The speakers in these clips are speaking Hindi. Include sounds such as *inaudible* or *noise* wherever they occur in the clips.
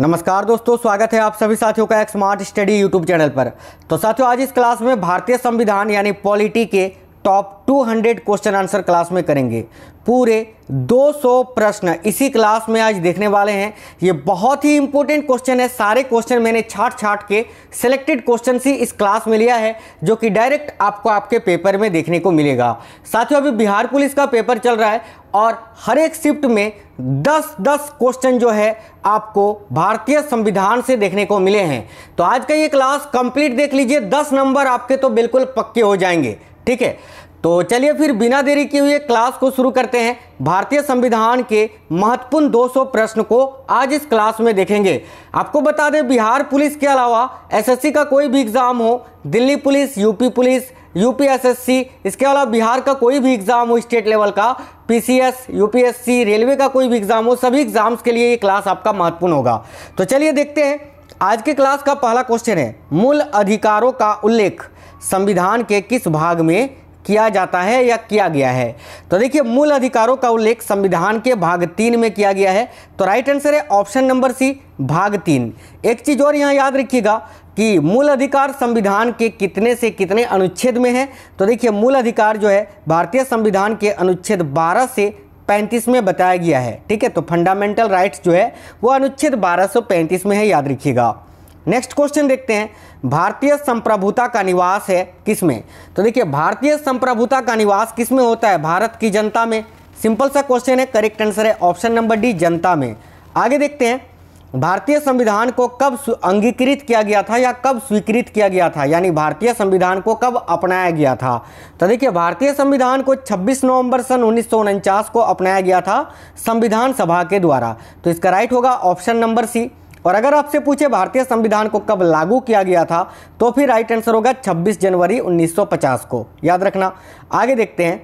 नमस्कार दोस्तों स्वागत है आप सभी साथियों का एक स्मार्ट स्टडी यूट्यूब चैनल पर तो साथियों आज इस क्लास में भारतीय संविधान यानी पॉलिटी के टॉप 200 क्वेश्चन आंसर क्लास में करेंगे पूरे 200 प्रश्न इसी क्लास में आज देखने वाले हैं ये बहुत ही इंपॉर्टेंट क्वेश्चन है सारे क्वेश्चन मैंने छाट छाट के सिलेक्टेड क्वेश्चन ही इस क्लास में लिया है जो कि डायरेक्ट आपको आपके पेपर में देखने को मिलेगा साथियों अभी बिहार पुलिस का पेपर चल रहा है और हर एक शिफ्ट में 10-10 क्वेश्चन जो है आपको भारतीय संविधान से देखने को मिले हैं तो आज का ये क्लास कंप्लीट देख लीजिए 10 नंबर आपके तो बिल्कुल पक्के हो जाएंगे ठीक है तो चलिए फिर बिना देरी किए हुए क्लास को शुरू करते हैं भारतीय संविधान के महत्वपूर्ण 200 प्रश्न को आज इस क्लास में देखेंगे आपको बता दें बिहार पुलिस के अलावा एसएससी का कोई भी एग्ज़ाम हो Delhi police UP police UPSSC इसके अलावा बिहार का कोई भी एग्ज़ाम हो स्टेट लेवल का पीसीएस यूपीएससी रेलवे का कोई भी एग्ज़ाम हो सभी एग्ज़ाम्स के लिए ये क्लास आपका महत्वपूर्ण होगा तो चलिए देखते हैं आज के क्लास का पहला क्वेश्चन है मूल अधिकारों का उल्लेख संविधान के किस भाग में किया जाता है या किया गया है तो देखिए मूल अधिकारों का उल्लेख संविधान के भाग तीन में किया गया है तो राइट आंसर है ऑप्शन नंबर सी भाग तीन एक चीज़ और यहाँ याद रखिएगा कि मूल अधिकार संविधान के कितने से कितने अनुच्छेद में है तो देखिए मूल अधिकार जो है भारतीय संविधान के अनुच्छेद 12 से पैंतीस में बताया गया है ठीक है तो फंडामेंटल राइट्स जो है वो अनुच्छेद 1235 में है याद रखिएगा नेक्स्ट क्वेश्चन देखते हैं भारतीय संप्रभुता का निवास है किसमें तो देखिए भारतीय संप्रभुता का निवास किसमें होता है भारत की जनता में सिंपल सा क्वेश्चन है करेक्ट आंसर है ऑप्शन नंबर डी जनता में आगे देखते हैं भारतीय संविधान को कब अंगीकृत किया गया था या कब स्वीकृत किया गया था यानी भारतीय संविधान को कब अपनाया गया था तो देखिए भारतीय संविधान को 26 नवंबर सन उन्नीस को अपनाया गया था संविधान सभा के द्वारा तो इसका राइट होगा ऑप्शन नंबर सी और अगर आपसे पूछे भारतीय संविधान को कब लागू किया गया था तो फिर राइट आंसर होगा 26 जनवरी 1950 को याद रखना आगे देखते हैं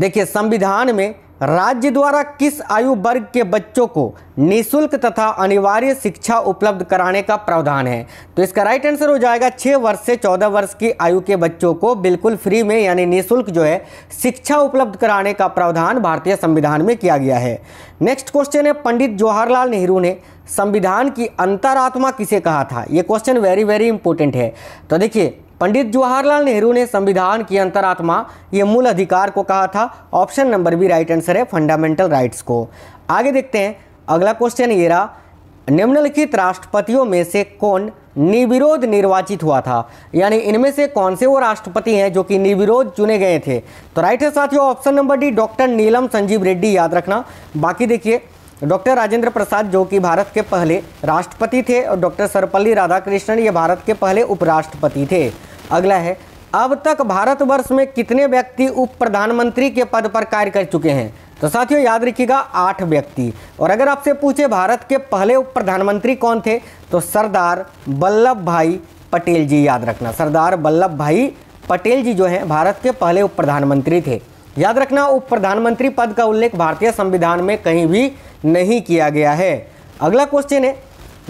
देखिए संविधान में राज्य द्वारा किस आयु वर्ग के बच्चों को निशुल्क तथा अनिवार्य शिक्षा उपलब्ध कराने का प्रावधान है तो इसका राइट आंसर हो जाएगा छः वर्ष से चौदह वर्ष की आयु के बच्चों को बिल्कुल फ्री में यानी निःशुल्क जो है शिक्षा उपलब्ध कराने का प्रावधान भारतीय संविधान में किया गया है नेक्स्ट क्वेश्चन है पंडित जवाहरलाल नेहरू ने संविधान की अंतरात्मा किसे कहा था ये क्वेश्चन वेरी वेरी इंपॉर्टेंट है तो देखिए पंडित जवाहरलाल नेहरू ने संविधान की अंतरात्मा ये मूल अधिकार को कहा था option number B right answer है फंडामेंटल राइट्स को आगे देखते हैं अगला क्वेश्चन ये रहा निम्नलिखित राष्ट्रपतियों में से कौन निर्विरोध निर्वाचित हुआ था यानी इनमें से कौन से वो राष्ट्रपति हैं जो कि निर्विरोध चुने गए थे तो राइट है साथियों option number D doctor Neelam Sanjiva Reddy याद रखना बाकी देखिए डॉक्टर राजेंद्र प्रसाद जो कि भारत के पहले राष्ट्रपति थे और डॉक्टर सर्वपल्ली राधाकृष्णन ये भारत के पहले उपराष्ट्रपति थे अगला है अब तक भारतवर्ष में कितने व्यक्ति उप प्रधानमंत्री के पद पर कार्य कर चुके हैं तो साथियों याद रखिएगा आठ व्यक्ति और अगर आपसे पूछे भारत के पहले उप प्रधानमंत्री कौन थे तो सरदार वल्लभ भाई पटेल जी याद रखना सरदार वल्लभ भाई पटेल जी जो हैं भारत के पहले उप प्रधानमंत्री थे याद रखना उप प्रधानमंत्री पद का उल्लेख भारतीय संविधान में कहीं भी नहीं किया गया है अगला क्वेश्चन है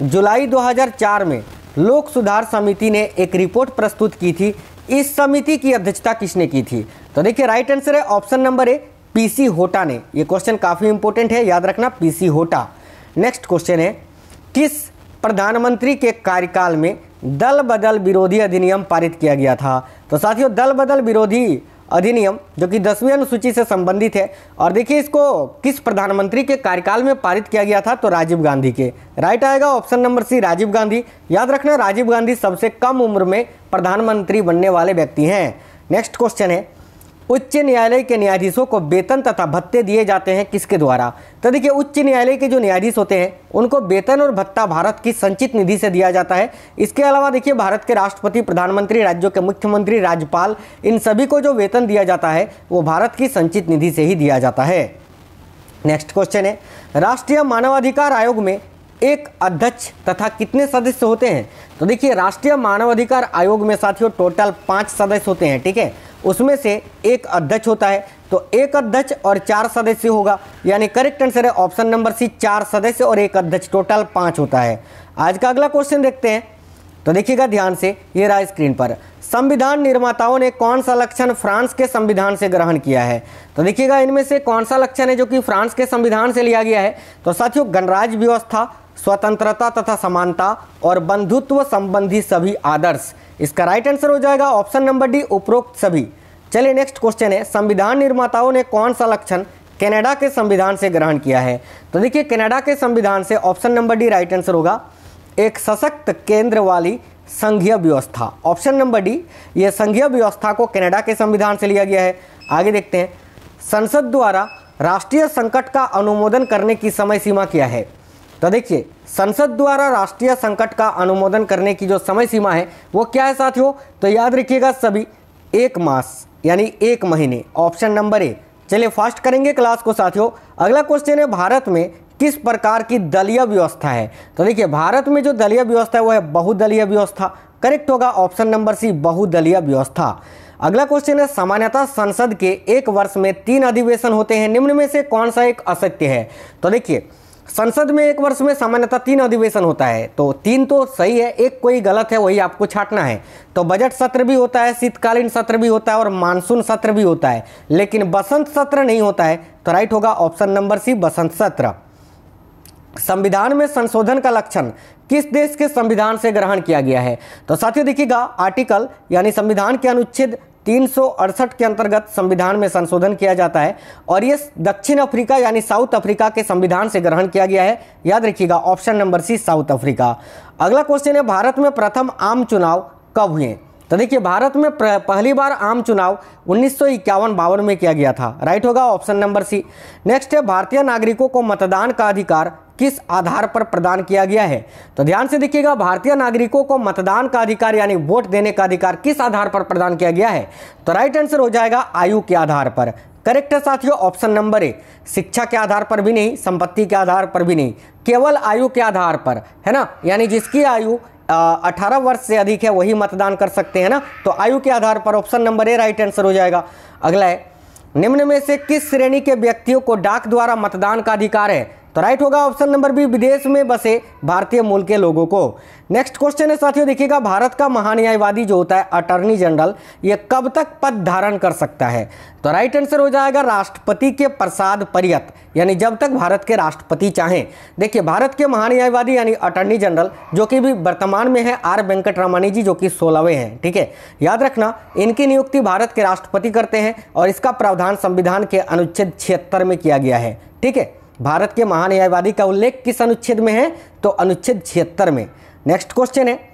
जुलाई 2004 में लोक सुधार समिति ने एक रिपोर्ट प्रस्तुत की थी इस समिति की अध्यक्षता किसने की थी तो देखिए राइट आंसर है option number A PC Hota ने ये क्वेश्चन काफ़ी इंपोर्टेंट है याद रखना पीसी होटा नेक्स्ट क्वेश्चन है किस प्रधानमंत्री के कार्यकाल में दल बदल विरोधी अधिनियम पारित किया गया था तो साथियों दल बदल विरोधी अधिनियम जो कि दसवीं अनुसूची से संबंधित है और देखिए इसको किस प्रधानमंत्री के कार्यकाल में पारित किया गया था तो राजीव गांधी के राइट आएगा option number C Rajiv Gandhi याद रखना राजीव गांधी सबसे कम उम्र में प्रधानमंत्री बनने वाले व्यक्ति हैं नेक्स्ट क्वेश्चन है उच्च न्यायालय के न्यायाधीशों को वेतन तथा भत्ते दिए जाते हैं किसके द्वारा तो देखिए उच्च न्यायालय के जो न्यायाधीश होते हैं उनको वेतन और भत्ता भारत की संचित निधि से दिया जाता है इसके अलावा देखिए भारत के राष्ट्रपति प्रधानमंत्री राज्यों के मुख्यमंत्री राज्यपाल इन सभी को जो वेतन दिया जाता है वो भारत की संचित निधि से ही दिया जाता है नेक्स्ट क्वेश्चन है राष्ट्रीय मानवाधिकार आयोग में एक अध्यक्ष तथा कितने सदस्य होते हैं तो देखिए राष्ट्रीय मानवाधिकार आयोग में साथियों टोटल पाँच सदस्य होते हैं ठीक है उसमें से एक अध्यक्ष होता है तो एक अध्यक्ष और चार सदस्य होगा यानी करेक्ट आंसर है ऑप्शन नंबर सी चार सदस्य और एक अध्यक्ष टोटल पाँच होता है आज का अगला क्वेश्चन देखते हैं तो देखिएगा ध्यान से ये रहा स्क्रीन पर संविधान निर्माताओं ने कौन सा लक्षण फ्रांस के संविधान से ग्रहण किया है तो देखिएगा इनमें से कौन सा लक्षण है जो कि फ्रांस के संविधान से लिया गया है तो साथियों गणराज्य व्यवस्था स्वतंत्रता तथा समानता और बंधुत्व संबंधी सभी आदर्श इसका राइट आंसर हो जाएगा ऑप्शन नंबर डी उपरोक्त सभी चलिए नेक्स्ट क्वेश्चन है संविधान निर्माताओं ने कौन सा लक्षण कनाडा के संविधान से ग्रहण किया है तो देखिए कनाडा के संविधान से option number D right answer होगा एक सशक्त केंद्र वाली संघीय व्यवस्था ऑप्शन नंबर डी ये संघीय व्यवस्था को कनाडा के संविधान से लिया गया है आगे देखते हैं संसद द्वारा राष्ट्रीय संकट का अनुमोदन करने की समय सीमा क्या है तो देखिए संसद द्वारा राष्ट्रीय संकट का अनुमोदन करने की जो समय सीमा है वो क्या है साथियों तो याद रखिएगा सभी एक मास यानी एक महीने ऑप्शन नंबर ए चलिए फास्ट करेंगे क्लास को साथियों अगला क्वेश्चन है भारत में किस प्रकार की दलीय व्यवस्था है तो देखिए भारत में जो दलीय व्यवस्था है वो है बहुदलीय व्यवस्था करेक्ट होगा ऑप्शन नंबर सी बहुदलीय व्यवस्था अगला क्वेश्चन है सामान्यतः संसद के एक वर्ष में तीन अधिवेशन होते हैं निम्न में से कौन सा एक असत्य है तो देखिए संसद में एक वर्ष में सामान्यतः तीन अधिवेशन होता है तो तीन तो सही है एक कोई गलत है वही आपको छाटना है तो बजट सत्र भी होता है शीतकालीन सत्र भी होता है और मानसून सत्र भी होता है लेकिन बसंत सत्र नहीं होता है तो राइट होगा ऑप्शन नंबर सी बसंत सत्र संविधान में संशोधन का लक्षण किस देश के संविधान से ग्रहण किया गया है तो साथियों देखिएगा आर्टिकल यानी संविधान के अनुच्छेद तीन के अंतर्गत संविधान में संशोधन किया जाता है और ये दक्षिण अफ्रीका यानी साउथ अफ्रीका के संविधान से ग्रहण किया गया है याद रखिएगा option number C South Africa अगला क्वेश्चन है भारत में प्रथम आम चुनाव कब हुए तो देखिए भारत में पहली बार आम चुनाव उन्नीस सौ में किया गया था राइट होगा ऑप्शन नंबर सी नेक्स्ट है भारतीय नागरिकों को मतदान का अधिकार किस आधार पर प्रदान किया गया है तो ध्यान से देखिएगा भारतीय नागरिकों को मतदान का अधिकार यानी वोट देने का अधिकार किस आधार पर प्रदान किया गया है तो राइट आंसर हो जाएगा आयु के आधार पर करेक्ट है साथियों ऑप्शन नंबर ए शिक्षा के आधार पर भी नहीं संपत्ति के आधार पर भी नहीं केवल आयु के आधार पर है ना यानी जिसकी आयु अठारह वर्ष से अधिक है वही मतदान कर सकते हैं ना तो आयु के आधार पर option number A right answer हो जाएगा अगला है निम्न में से किस श्रेणी के व्यक्तियों को डाक द्वारा मतदान का अधिकार है तो राइट होगा ऑप्शन नंबर बी विदेश में बसे भारतीय मूल के लोगों को नेक्स्ट क्वेश्चन है साथियों देखिएगा भारत का महान्यायवादी जो होता है अटर्नी जनरल ये कब तक पद धारण कर सकता है तो राइट आंसर हो जाएगा राष्ट्रपति के प्रसाद पर्यत यानी जब तक भारत के राष्ट्रपति चाहें देखिए भारत के महान्यायवादी यानी अटर्नी जनरल जो कि भी वर्तमान में है आर वेंकट रामानी जी जो कि सोलहवें हैं ठीक है याद रखना इनकी नियुक्ति भारत के राष्ट्रपति करते हैं और इसका प्रावधान संविधान के अनुच्छेद छिहत्तर में किया गया है ठीक है भारत के महान न्यायवादी का उल्लेख किस अनुच्छेद में है तो अनुच्छेद छिहत्तर में नेक्स्ट क्वेश्चन है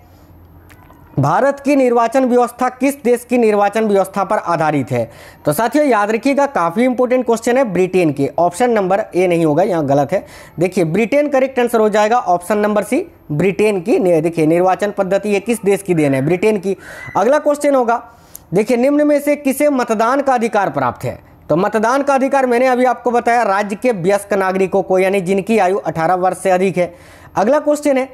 भारत की निर्वाचन व्यवस्था किस देश की निर्वाचन व्यवस्था पर आधारित है तो साथियों याद रखिएगा काफ़ी इंपोर्टेंट क्वेश्चन है ब्रिटेन के ऑप्शन नंबर ए नहीं होगा यहाँ गलत है देखिए ब्रिटेन करेक्ट आंसर हो जाएगा ऑप्शन नंबर सी ब्रिटेन की देखिए निर्वाचन पद्धति ये किस देश की देन है ब्रिटेन की अगला क्वेश्चन होगा देखिए निम्न में से किसे मतदान का अधिकार प्राप्त है तो मतदान का अधिकार मैंने अभी आपको बताया राज्य के व्यस्क नागरिकों को यानी जिनकी आयु 18 वर्ष से अधिक है अगला क्वेश्चन है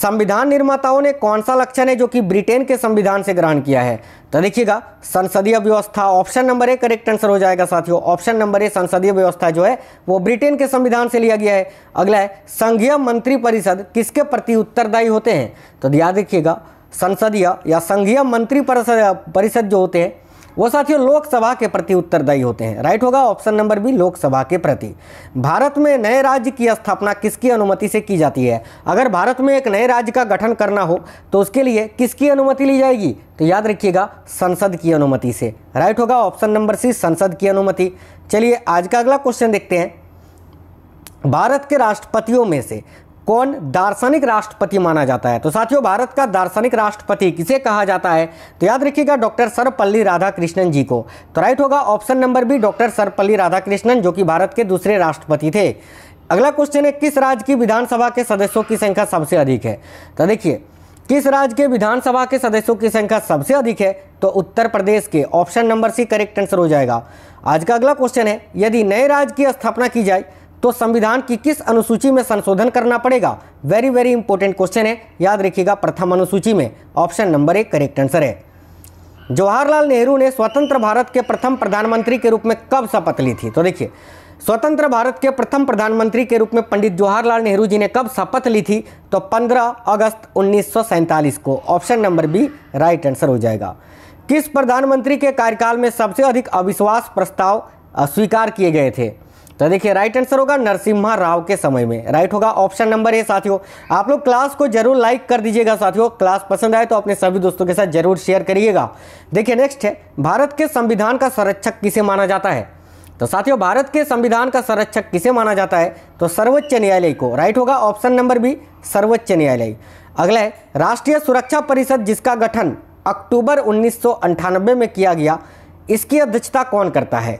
संविधान निर्माताओं ने कौन सा लक्षण है जो कि ब्रिटेन के संविधान से ग्रहण किया है तो देखिएगा संसदीय व्यवस्था option number A correct answer हो जाएगा साथियों ऑप्शन नंबर ए संसदीय व्यवस्था जो है वो ब्रिटेन के संविधान से लिया गया है अगला है संघीय मंत्री परिषद किसके प्रति उत्तरदायी होते हैं तो याद रखिएगा संसदीय या संघीय मंत्री परिषद जो होते हैं वो साथियों लोकसभा के प्रति उत्तरदायी होते हैं राइट होगा ऑप्शन नंबर बी लोकसभा के प्रति भारत में नए राज्य की स्थापना किसकी अनुमति से की जाती है अगर भारत में एक नए राज्य का गठन करना हो तो उसके लिए किसकी अनुमति ली जाएगी तो याद रखिएगा संसद की अनुमति से राइट होगा ऑप्शन नंबर सी संसद की अनुमति चलिए आज का अगला क्वेश्चन देखते हैं भारत के राष्ट्रपतियों में से कौन दार्शनिक राष्ट्रपति माना जाता है तो साथियों भारत का दार्शनिक राष्ट्रपति किसे कहा जाता है तो याद रखिएगा डॉक्टर सर्वपल्ली राधाकृष्णन जी को तो राइट होगा option number B doctor Sarvepalli Radhakrishnan जो कि भारत के दूसरे राष्ट्रपति थे अगला क्वेश्चन है किस राज्य की विधानसभा के सदस्यों की संख्या सबसे अधिक है तो देखिए किस राज्य के विधानसभा के सदस्यों की संख्या सबसे अधिक है तो उत्तर प्रदेश के option number C correct answer हो जाएगा आज का अगला क्वेश्चन है यदि नए राज्य की स्थापना की जाए तो संविधान की किस अनुसूची में संशोधन करना पड़ेगा वेरी वेरी इंपॉर्टेंट क्वेश्चन है याद रखिएगा प्रथम अनुसूची में ऑप्शन नंबर एक करेक्ट आंसर है जवाहरलाल नेहरू ने स्वतंत्र भारत के प्रथम प्रधानमंत्री के रूप में कब शपथ ली थी तो देखिए स्वतंत्र भारत के प्रथम प्रधानमंत्री के रूप में पंडित जवाहरलाल नेहरू जी ने कब शपथ ली थी तो 15 अगस्त उन्नीस को option number B right answer हो जाएगा किस प्रधानमंत्री के कार्यकाल में सबसे अधिक अविश्वास प्रस्ताव स्वीकार किए गए थे तो देखिए राइट आंसर होगा नरसिम्हा राव के समय में राइट होगा ऑप्शन नंबर ए साथियों आप लोग क्लास को जरूर लाइक कर दीजिएगा साथियों क्लास पसंद आए तो अपने सभी दोस्तों के साथ जरूर शेयर करिएगा देखिए नेक्स्ट है भारत के संविधान का संरक्षक किसे माना जाता है तो साथियों भारत के संविधान का संरक्षक किसे माना जाता है तो सर्वोच्च न्यायालय को राइट होगा ऑप्शन नंबर बी सर्वोच्च न्यायालय अगला है राष्ट्रीय सुरक्षा परिषद जिसका गठन अक्टूबर उन्नीस में किया गया इसकी अध्यक्षता कौन करता है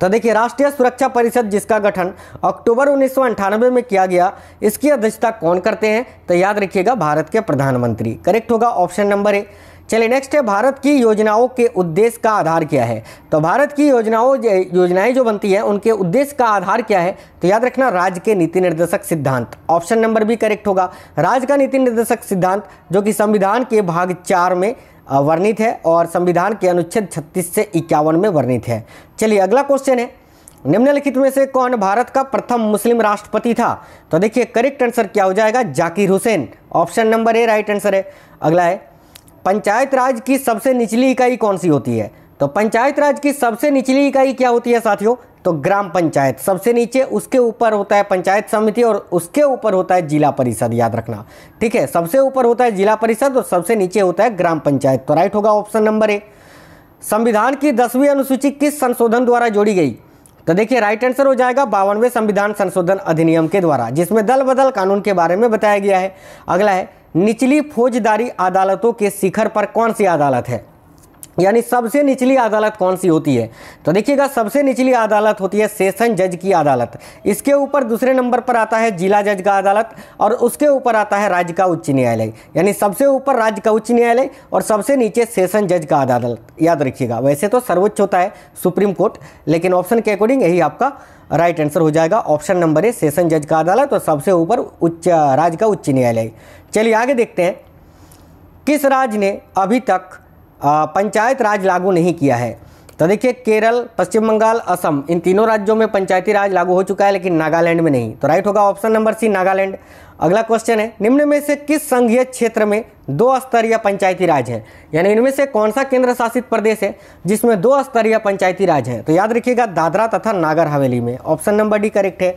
तो देखिए राष्ट्रीय सुरक्षा परिषद जिसका गठन अक्टूबर उन्नीस में किया गया इसकी अध्यक्षता कौन करते हैं तो याद रखिएगा भारत के प्रधानमंत्री करेक्ट होगा ऑप्शन नंबर ए चलिए नेक्स्ट है भारत की योजनाओं के उद्देश्य का आधार क्या है तो भारत की योजनाओं योजनाएं जो बनती हैं उनके उद्देश्य का आधार क्या है तो याद रखना राज्य के नीति निर्देशक सिद्धांत ऑप्शन नंबर भी करेक्ट होगा राज्य का नीति निर्देशक सिद्धांत जो कि संविधान के भाग चार में वर्णित है और संविधान के अनुच्छेद 36 से इक्यावन में वर्णित है चलिए अगला क्वेश्चन है निम्नलिखित में से कौन भारत का प्रथम मुस्लिम राष्ट्रपति था तो देखिए करेक्ट आंसर क्या हो जाएगा Zakir Hussain option number A right answer है अगला है पंचायत राज की सबसे निचली इकाई कौन सी होती है तो पंचायत राज की सबसे निचली इकाई क्या होती है साथियों तो ग्राम पंचायत सबसे नीचे उसके ऊपर होता है पंचायत समिति और उसके ऊपर होता है जिला परिषद याद रखना ठीक है सबसे ऊपर होता है जिला परिषद और सबसे नीचे होता है ग्राम पंचायत तो राइट होगा ऑप्शन नंबर ए संविधान की दसवीं अनुसूची किस संशोधन द्वारा जोड़ी गई तो देखिए राइट आंसर हो जाएगा बावनवे संविधान संशोधन अधिनियम के द्वारा जिसमें दल बदल कानून के बारे में बताया गया है अगला है निचली फौजदारी अदालतों के शिखर पर कौन सी अदालत है यानी सबसे निचली अदालत कौन सी होती है तो देखिएगा सबसे निचली अदालत होती है सेशन जज की अदालत इसके ऊपर दूसरे नंबर पर आता है जिला जज का अदालत और उसके ऊपर आता है राज्य का उच्च न्यायालय यानी सबसे ऊपर राज्य का उच्च न्यायालय और सबसे नीचे सेशन जज का अदालत याद रखिएगा वैसे तो सर्वोच्च होता है सुप्रीम कोर्ट लेकिन ऑप्शन के अकॉर्डिंग यही आपका राइट आंसर हो जाएगा ऑप्शन नंबर ए सेशन जज का अदालत और सबसे ऊपर उच्च राज्य का उच्च न्यायालय चलिए आगे देखते हैं किस राज्य ने अभी तक पंचायत राज लागू नहीं किया है तो देखिए केरल पश्चिम बंगाल असम इन तीनों राज्यों में पंचायती राज लागू हो चुका है लेकिन नागालैंड में नहीं तो राइट होगा ऑप्शन नंबर सी नागालैंड अगला क्वेश्चन है निम्न में से किस संघीय क्षेत्र में दो स्तरीय पंचायती राज है यानी इनमें से कौन सा केंद्र शासित प्रदेश है जिसमें दो स्तरीय पंचायती राज है तो याद रखिएगा दादरा तथा नागर हवेली में ऑप्शन नंबर डी करेक्ट है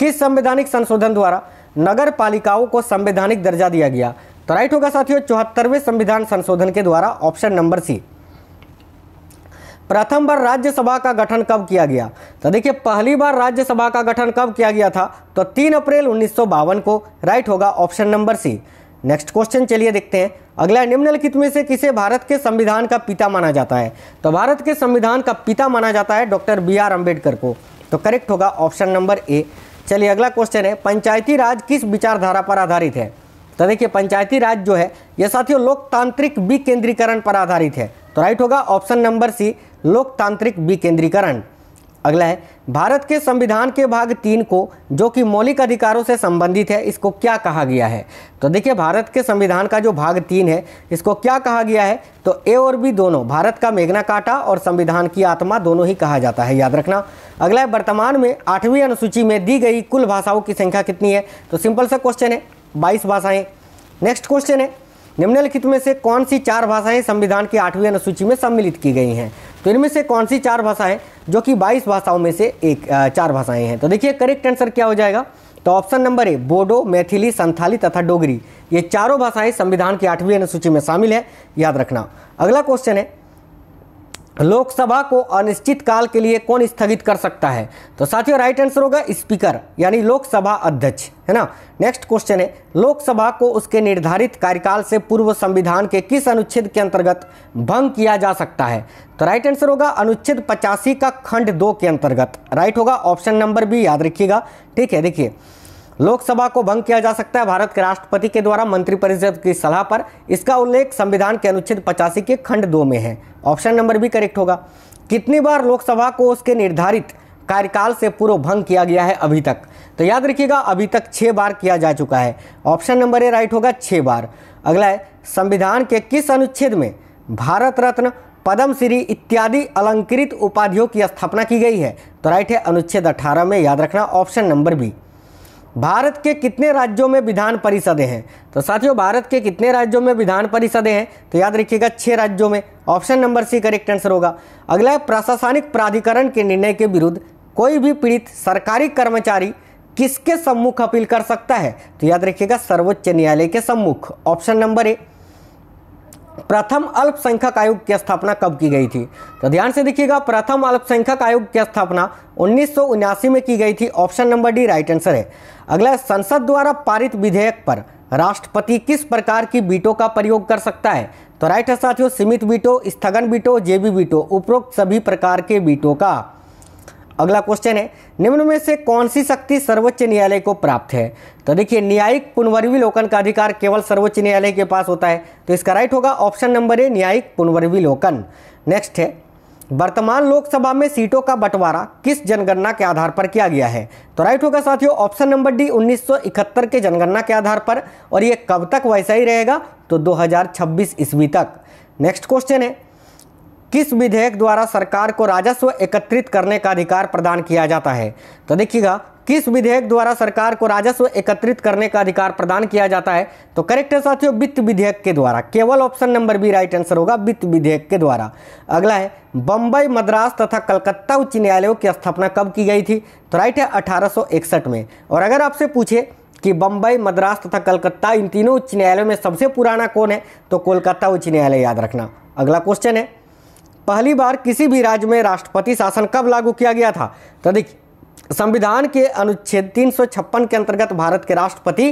किस संवैधानिक संशोधन द्वारा नगर पालिकाओं को संवैधानिक दर्जा दिया गया तो राइट होगा साथियों चौहत्तरवें संविधान संशोधन के द्वारा ऑप्शन नंबर सी प्रथम बार राज्यसभा का गठन कब किया गया तो देखिए पहली बार राज्यसभा का गठन कब किया गया था तो 3 अप्रैल उन्नीस को राइट होगा option number C next question चलिए देखते हैं अगला निम्नलिखित में से किसे भारत के संविधान का पिता माना जाता है तो भारत के संविधान का पिता माना जाता है डॉक्टर बी आर अम्बेडकर को तो करेक्ट होगा ऑप्शन नंबर ए चलिए अगला क्वेश्चन है पंचायती राज किस विचारधारा पर आधारित है तो देखिए पंचायती राज जो है यह साथियों लोकतांत्रिक विकेंद्रीकरण पर आधारित है तो राइट होगा ऑप्शन नंबर सी लोकतांत्रिक विकेंद्रीकरण अगला है भारत के संविधान के भाग तीन को जो कि मौलिक अधिकारों से संबंधित है इसको क्या कहा गया है तो देखिए भारत के संविधान का जो भाग तीन है इसको क्या कहा गया है तो ए और बी दोनों भारत का मेघना काटा और संविधान की आत्मा दोनों ही कहा जाता है याद रखना अगला है वर्तमान में आठवीं अनुसूची में दी गई कुल भाषाओं की संख्या कितनी है तो सिंपल सा क्वेश्चन है बाईस भाषाएं नेक्स्ट क्वेश्चन है निम्नलिखित में से कौन सी चार भाषाएं संविधान की आठवीं अनुसूची में सम्मिलित की गई हैं तो इनमें से कौन सी चार भाषाएं जो कि 22 भाषाओं में से एक चार भाषाएं हैं तो देखिए करेक्ट आंसर क्या हो जाएगा तो option number A Bodo Maithili Santhali तथा डोगरी ये चारों भाषाएं संविधान की आठवीं अनुसूची में शामिल है याद रखना अगला क्वेश्चन है लोकसभा को अनिश्चित काल के लिए कौन स्थगित कर सकता है तो साथियों राइट आंसर होगा स्पीकर यानी लोकसभा अध्यक्ष है ना नेक्स्ट क्वेश्चन है लोकसभा को उसके निर्धारित कार्यकाल से पूर्व संविधान के किस अनुच्छेद के अंतर्गत भंग किया जा सकता है तो राइट आंसर होगा अनुच्छेद पचासी का खंड दो के अंतर्गत राइट होगा ऑप्शन नंबर बी याद रखिएगा ठीक है देखिए लोकसभा को भंग किया जा सकता है भारत के राष्ट्रपति के द्वारा मंत्रिपरिषद की सलाह पर इसका उल्लेख संविधान के अनुच्छेद पचासी के खंड दो में है ऑप्शन नंबर भी करेक्ट होगा कितनी बार लोकसभा को उसके निर्धारित कार्यकाल से पूर्व भंग किया गया है अभी तक तो याद रखिएगा अभी तक छः बार किया जा चुका है ऑप्शन नंबर ए राइट होगा छः बार अगला है संविधान के किस अनुच्छेद में भारत रत्न पद्मश्री इत्यादि अलंकृत उपाधियों की स्थापना की गई है तो राइट है अनुच्छेद 18 में याद रखना ऑप्शन नंबर बी भारत के कितने राज्यों में विधान परिषदें हैं तो साथियों भारत के कितने राज्यों में विधान परिषदें हैं तो याद रखिएगा छः राज्यों में option number C correct answer होगा अगला है प्रशासनिक प्राधिकरण के निर्णय के विरुद्ध कोई भी पीड़ित सरकारी कर्मचारी किसके सम्मुख अपील कर सकता है तो याद रखिएगा सर्वोच्च न्यायालय के सम्मुख ऑप्शन नंबर ए प्रथम अल्पसंख्यक आयोग की स्थापना कब की गई थी तो ध्यान से देखिएगा प्रथम अल्पसंख्यक आयोग की स्थापना उन्नीस में की गई थी option number D right answer है अगला संसद द्वारा पारित विधेयक पर राष्ट्रपति किस प्रकार की बीटों का प्रयोग कर सकता है तो राइट है साथियों सीमित बीटो स्थगन बीटो जेबी बीटो उपरोक्त सभी प्रकार के बीटों का अगला क्वेश्चन है निम्न में से कौन सी शक्ति सर्वोच्च न्यायालय को प्राप्त है तो देखिए न्यायिक पुनर्विलोकन का अधिकार केवल सर्वोच्च न्यायालय के पास होता है तो इसका राइट होगा ऑप्शन नंबर ए न्यायिक पुनर्विलोकन नेक्स्ट है वर्तमान लोकसभा में सीटों का बंटवारा किस जनगणना के आधार पर किया गया है तो राइट होगा साथियों ऑप्शन नंबर डी 1971 के जनगणना के आधार पर और ये कब तक वैसा ही रहेगा तो 2026 ईस्वी तक नेक्स्ट क्वेश्चन है किस विधेयक द्वारा सरकार को राजस्व एकत्रित करने का अधिकार प्रदान किया जाता है तो देखिएगा किस विधेयक द्वारा सरकार को राजस्व एकत्रित करने का अधिकार प्रदान किया जाता है तो करेक्ट है साथियों वित्त विधेयक के द्वारा केवल option number B right answer होगा वित्त विधेयक के द्वारा अगला है बम्बई मद्रास तथा कलकत्ता उच्च न्यायालयों की स्थापना कब की गई थी तो राइट है अठारह में और अगर आपसे पूछे कि बम्बई मद्रास तथा कलकत्ता इन तीनों उच्च न्यायालयों में सबसे पुराना कौन है तो कोलकाता उच्च न्यायालय याद रखना अगला क्वेश्चन है पहली बार किसी भी राज्य में राष्ट्रपति शासन कब लागू किया गया था तो देखिए संविधान के अनुच्छेद तीन के अंतर्गत भारत के राष्ट्रपति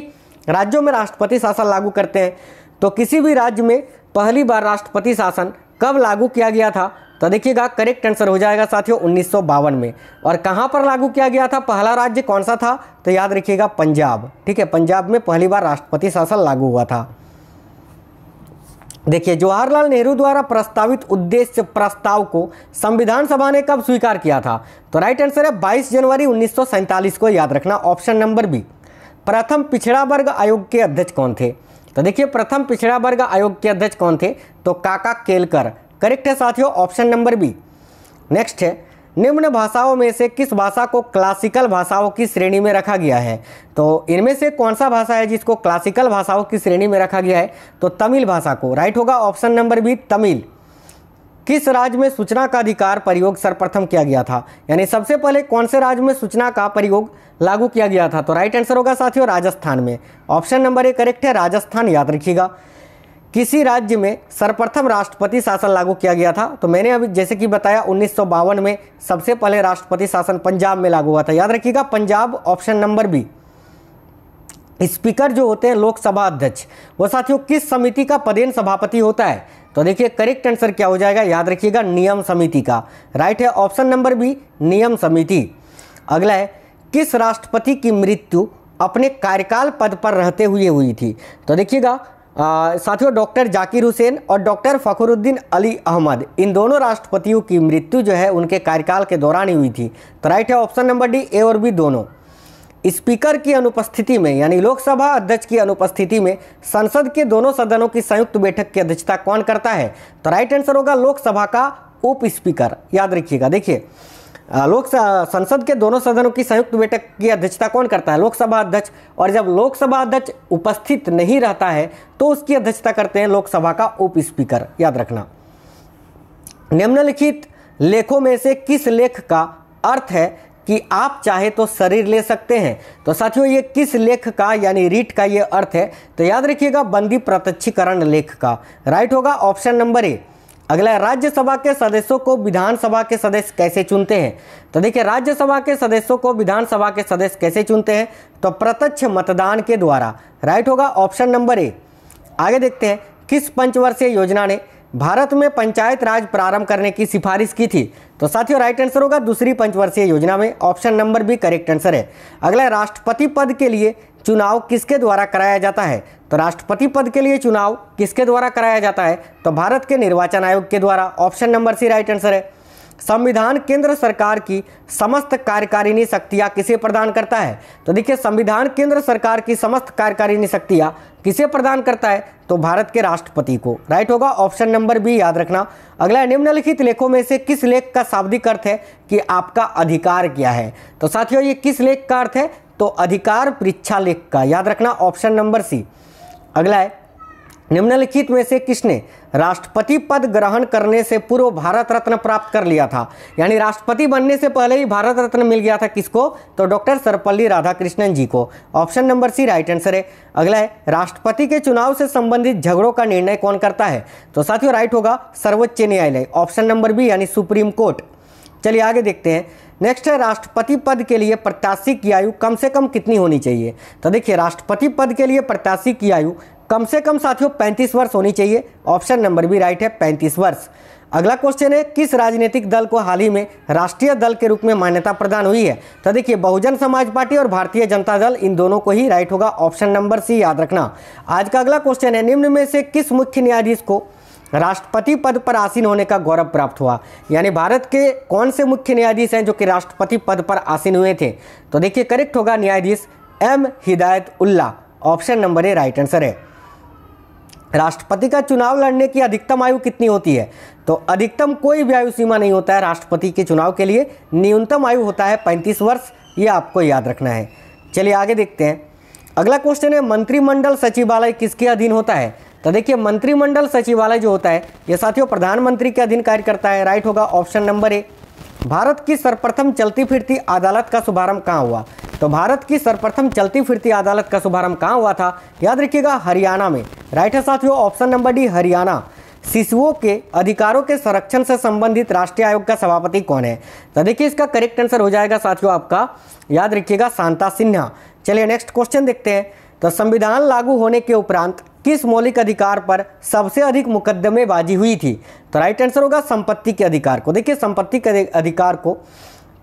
राज्यों में राष्ट्रपति शासन लागू करते हैं तो किसी भी राज्य में पहली बार राष्ट्रपति शासन कब लागू किया गया था तो देखिएगा करेक्ट आंसर हो जाएगा साथियों उन्नीस में और कहाँ पर लागू किया गया था पहला राज्य कौन सा था तो याद रखिएगा पंजाब ठीक है पंजाब में पहली बार राष्ट्रपति शासन लागू हुआ था देखिए जवाहरलाल नेहरू द्वारा प्रस्तावित उद्देश्य प्रस्ताव को संविधान सभा ने कब स्वीकार किया था तो राइट आंसर है 22 जनवरी उन्नीस को याद रखना ऑप्शन नंबर बी प्रथम पिछड़ा वर्ग आयोग के अध्यक्ष कौन थे तो देखिए प्रथम पिछड़ा वर्ग आयोग के अध्यक्ष कौन थे तो काका केलकर करेक्ट है साथियों ऑप्शन नंबर बी नेक्स्ट है निम्न भाषाओं में से किस भाषा को क्लासिकल भाषाओं की श्रेणी में रखा गया है तो इनमें से कौन सा भाषा है जिसको क्लासिकल भाषाओं की श्रेणी में रखा गया है तो तमिल भाषा को राइट होगा ऑप्शन नंबर बी तमिल किस राज्य में सूचना का अधिकार प्रयोग सर्वप्रथम किया गया था यानी सबसे पहले कौन से राज्य में सूचना का प्रयोग लागू किया गया था तो राइट आंसर होगा साथियों राजस्थान में ऑप्शन नंबर ए करेक्ट है राजस्थान याद रखिएगा किसी राज्य में सर्वप्रथम राष्ट्रपति शासन लागू किया गया था तो मैंने अभी जैसे कि बताया उन्नीस में सबसे पहले राष्ट्रपति शासन पंजाब में लागू हुआ था याद रखिएगा Punjab option number B speaker जो होते हैं लोकसभा अध्यक्ष वो साथियों किस समिति का पदेन सभापति होता है तो देखिए करेक्ट आंसर क्या हो जाएगा याद रखिएगा नियम समिति का राइट है ऑप्शन नंबर बी नियम समिति अगला है किस राष्ट्रपति की मृत्यु अपने कार्यकाल पद पर रहते हुए हुई थी तो देखिएगा साथियों डॉक्टर जाकिर हुसैन और डॉक्टर फ़खरुद्दीन अली अहमद इन दोनों राष्ट्रपतियों की मृत्यु जो है उनके कार्यकाल के दौरान ही हुई थी तो राइट है ऑप्शन नंबर डी ए और बी दोनों स्पीकर की अनुपस्थिति में यानी लोकसभा अध्यक्ष की अनुपस्थिति में संसद के दोनों सदनों की संयुक्त बैठक की अध्यक्षता कौन करता है तो राइट आंसर होगा लोकसभा का उप स्पीकर याद रखिएगा देखिए लोक संसद के दोनों सदनों की संयुक्त बैठक की अध्यक्षता कौन करता है लोकसभा अध्यक्ष और जब लोकसभा अध्यक्ष उपस्थित नहीं रहता है तो उसकी अध्यक्षता करते हैं लोकसभा का उप स्पीकर याद रखना निम्नलिखित लेखों में से किस लेख का अर्थ है कि आप चाहे तो शरीर ले सकते हैं तो साथियों ये किस लेख का यानी रीट का ये अर्थ है तो याद रखिएगा बंदी प्रत्यक्षीकरण लेख का राइट होगा ऑप्शन नंबर ए अगला राज्यसभा के सदस्यों को विधानसभा के सदस्य कैसे चुनते हैं तो देखिए राज्यसभा के सदस्यों को विधानसभा के सदस्य कैसे चुनते हैं तो प्रत्यक्ष मतदान के द्वारा राइट होगा ऑप्शन नंबर ए आगे देखते हैं किस पंचवर्षीय योजना ने भारत में पंचायत राज प्रारंभ करने की सिफारिश की थी तो साथियों राइट आंसर होगा दूसरी पंचवर्षीय योजना में option number B correct answer है अगला राष्ट्रपति पद के लिए चुनाव किसके द्वारा कराया जाता है तो राष्ट्रपति पद के लिए चुनाव किसके द्वारा कराया जाता है तो भारत के निर्वाचन आयोग के द्वारा option number C right answer है संविधान केंद्र सरकार की समस्त कार्यकारिणी शक्तियाँ किसे प्रदान करता है तो देखिए संविधान केंद्र सरकार की समस्त कार्यकारिणी शक्तियाँ किसे प्रदान करता है तो भारत के राष्ट्रपति को राइट होगा ऑप्शन नंबर बी याद रखना अगला निम्नलिखित लेखों में से किस लेख का शाब्दिक अर्थ है कि आपका अधिकार क्या है तो साथियों ये किस लेख का अर्थ है तो अधिकार परीक्षा लेख का याद रखना ऑप्शन नंबर सी अगला है निम्नलिखित में से किसने राष्ट्रपति पद ग्रहण करने से पूर्व भारत रत्न प्राप्त कर लिया था यानी राष्ट्रपति बनने से पहले ही भारत रत्न मिल गया था किसको तो डॉक्टर सर्वपल्ली राधाकृष्णन जी को option number C right answer है अगला है राष्ट्रपति के चुनाव से संबंधित झगड़ों का निर्णय कौन करता है तो साथियों राइट होगा सर्वोच्च न्यायालय ऑप्शन नंबर बी यानी सुप्रीम कोर्ट चलिए आगे देखते हैं नेक्स्ट है राष्ट्रपति पद के लिए प्रत्याशी की आयु कम से कम कितनी होनी चाहिए तो देखिए राष्ट्रपति पद के लिए प्रत्याशी की आयु कम से कम साथियों 35 वर्ष होनी चाहिए ऑप्शन नंबर भी राइट है 35 वर्ष अगला क्वेश्चन है किस राजनीतिक दल को हाल ही में राष्ट्रीय दल के रूप में मान्यता प्रदान हुई है तो देखिए बहुजन समाज पार्टी और भारतीय जनता दल इन दोनों को ही राइट होगा ऑप्शन नंबर सी याद रखना आज का अगला क्वेश्चन है निम्न में से किस मुख्य न्यायाधीश को राष्ट्रपति पद पर आसीन होने का गौरव प्राप्त हुआ यानी भारत के कौन से मुख्य न्यायाधीश हैं जो कि राष्ट्रपति पद पर आसीन हुए थे तो देखिए करेक्ट होगा न्यायाधीश M Hidayatullah option number A right answer है राष्ट्रपति का चुनाव लड़ने की अधिकतम आयु कितनी होती है तो अधिकतम कोई भी आयु सीमा नहीं होता है राष्ट्रपति के चुनाव के लिए न्यूनतम आयु होता है पैंतीस वर्ष ये आपको याद रखना है चलिए आगे देखते हैं अगला क्वेश्चन है मंत्रिमंडल सचिवालय किसके अधीन होता है तो देखिए मंत्रिमंडल सचिवालय जो होता है ये साथियों प्रधानमंत्री के अधीन कार्य करता है राइट होगा ऑप्शन नंबर ए भारत की सर्वप्रथम चलती फिरती अदालत का शुभारंभ कहाँ हुआ तो भारत की सर्वप्रथम चलती फिरती अदालत का शुभारंभ कहाँ हुआ था याद रखिएगा हरियाणा में राइट है साथियों ऑप्शन नंबर डी हरियाणा शिशुओं के अधिकारों के संरक्षण से संबंधित राष्ट्रीय आयोग का सभापति कौन है तो देखिए इसका करेक्ट आंसर हो जाएगा साथियों आपका याद रखिएगा शांता सिन्हा चलिए नेक्स्ट क्वेश्चन देखते हैं तो संविधान लागू होने के उपरांत किस मौलिक अधिकार पर सबसे अधिक मुकदमेबाजी हुई थी तो राइट आंसर होगा संपत्ति के अधिकार को देखिए संपत्ति के अधिकार को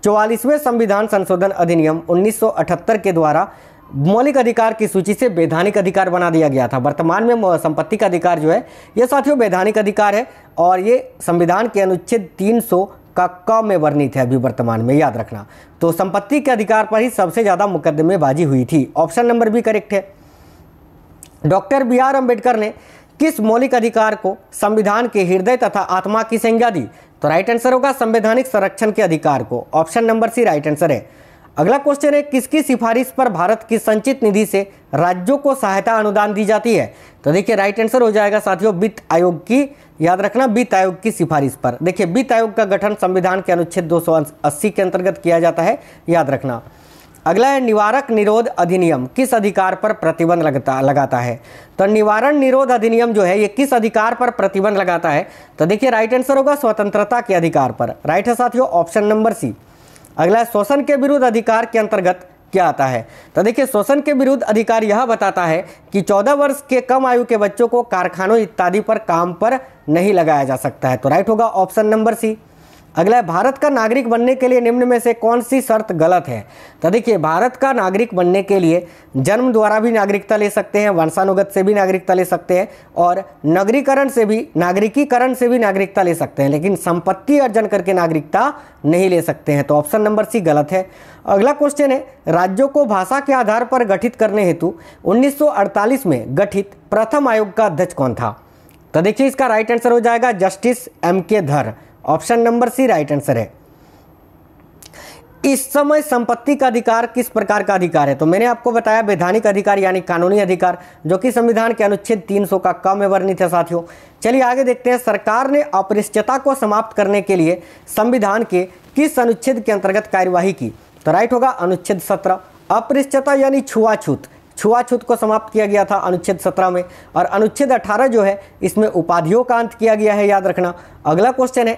चौवालीसवें संविधान संशोधन अधिनियम 1978 के द्वारा मौलिक अधिकार की सूची से वैधानिक अधिकार बना दिया गया था वर्तमान में संपत्ति का अधिकार जो है ये साथियों वैधानिक अधिकार है और ये संविधान के अनुच्छेद तीन सौ का क में वर्णित है अभी वर्तमान में याद रखना तो संपत्ति के अधिकार पर ही सबसे ज़्यादा मुकदमेबाजी हुई थी ऑप्शन नंबर भी करेक्ट है डॉक्टर बी आर अम्बेडकर ने किस मौलिक अधिकार को संविधान के हृदय तथा आत्मा की संज्ञा दी तो राइट आंसर होगा संवैधानिक संरक्षण के अधिकार को option number C right answer है अगला क्वेश्चन है किसकी सिफारिश पर भारत की संचित निधि से राज्यों को सहायता अनुदान दी जाती है तो देखिए राइट आंसर हो जाएगा साथियों वित्त आयोग की याद रखना वित्त आयोग की सिफारिश पर देखिए वित्त आयोग का गठन संविधान के अनुच्छेद 280 के अंतर्गत किया जाता है याद रखना अगला है निवारक निरोध अधिनियम किस अधिकार पर प्रतिबंध लगता लगाता है तो निवारण निरोध अधिनियम जो है ये किस अधिकार पर प्रतिबंध लगाता है तो देखिए राइट आंसर होगा स्वतंत्रता के अधिकार पर राइट है साथियों ऑप्शन नंबर सी अगला है शोषण के विरुद्ध अधिकार के अंतर्गत क्या आता है तो देखिए शोषण के विरुद्ध अधिकार यह बताता है कि 14 वर्ष के कम आयु के बच्चों को कारखानों इत्यादि पर काम पर नहीं लगाया जा सकता है तो राइट होगा ऑप्शन नंबर सी अगला है भारत का नागरिक बनने के लिए निम्न में से कौन सी शर्त गलत है तो देखिए भारत का नागरिक बनने के लिए जन्म द्वारा भी नागरिकता ले सकते हैं वंशानुगत से भी नागरिकता ले सकते हैं और नगरीकरण से भी नागरिकीकरण से भी नागरिकता ले सकते हैं लेकिन संपत्ति अर्जन करके नागरिकता नहीं ले सकते हैं तो ऑप्शन नंबर सी गलत है अगला क्वेश्चन है राज्यों को भाषा के आधार पर गठित करने हेतु उन्नीस में गठित प्रथम आयोग का अध्यक्ष कौन था तो देखिए इसका राइट आंसर हो जाएगा justice M K Dhar option number C right answer है इस समय संपत्ति का अधिकार किस प्रकार का अधिकार है तो मैंने आपको बताया वैधानिक अधिकार यानी कानूनी अधिकार जो कि संविधान के अनुच्छेद 300 का कम में वर्णित है साथियों चलिए आगे देखते हैं सरकार ने अपरिश्चता को समाप्त करने के लिए संविधान के किस अनुच्छेद के अंतर्गत कार्यवाही की तो राइट होगा अनुच्छेद सत्रह अपरिश्चता यानी छुआछूत छुआछूत को समाप्त किया गया था अनुच्छेद सत्रह में और अनुच्छेद अठारह जो है इसमें उपाधियों का अंत किया गया है याद रखना अगला क्वेश्चन है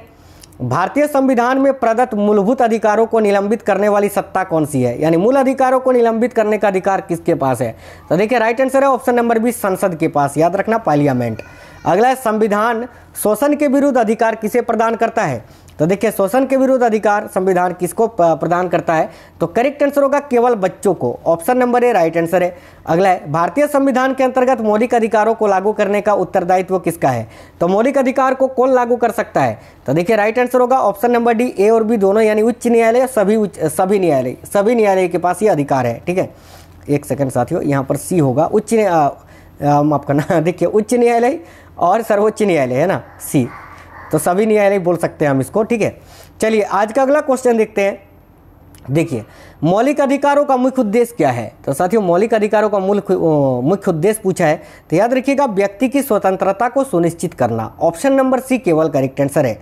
भारतीय संविधान में प्रदत्त मूलभूत अधिकारों को निलंबित करने वाली सत्ता कौन सी है यानी मूल अधिकारों को निलंबित करने का अधिकार किसके पास है तो देखिए राइट आंसर है ऑप्शन नंबर बी संसद के पास याद रखना पार्लियामेंट अगला है संविधान शोषण के विरुद्ध अधिकार किसे प्रदान करता है तो देखिए शोषण के विरुद्ध अधिकार संविधान किसको प्रदान करता है तो करेक्ट आंसर होगा केवल बच्चों को option number A right answer है अगला है भारतीय संविधान के अंतर्गत मौलिक अधिकारों को लागू करने का उत्तरदायित्व किसका है तो मौलिक अधिकार को कौन लागू कर सकता है तो देखिए राइट आंसर होगा ऑप्शन नंबर डी ए और बी दोनों यानी उच्च न्यायालय सभी उच्च सभी न्यायालय सभी न्यायालय के पास ये अधिकार है ठीक है एक सेकंड साथियों यहाँ पर सी होगा उच्च माफ करना *laughs* देखिए उच्च न्यायालय और सर्वोच्च न्यायालय है ना सी तो सभी न्यायालय बोल सकते हैं हम इसको ठीक है चलिए आज का अगला क्वेश्चन देखते हैं देखिए मौलिक अधिकारों का मुख्य उद्देश्य क्या है तो साथियों मौलिक अधिकारों का मूल मुख्य उद्देश्य पूछा है तो याद रखिएगा व्यक्ति की स्वतंत्रता को सुनिश्चित करना ऑप्शन नंबर सी केवल करेक्ट आंसर है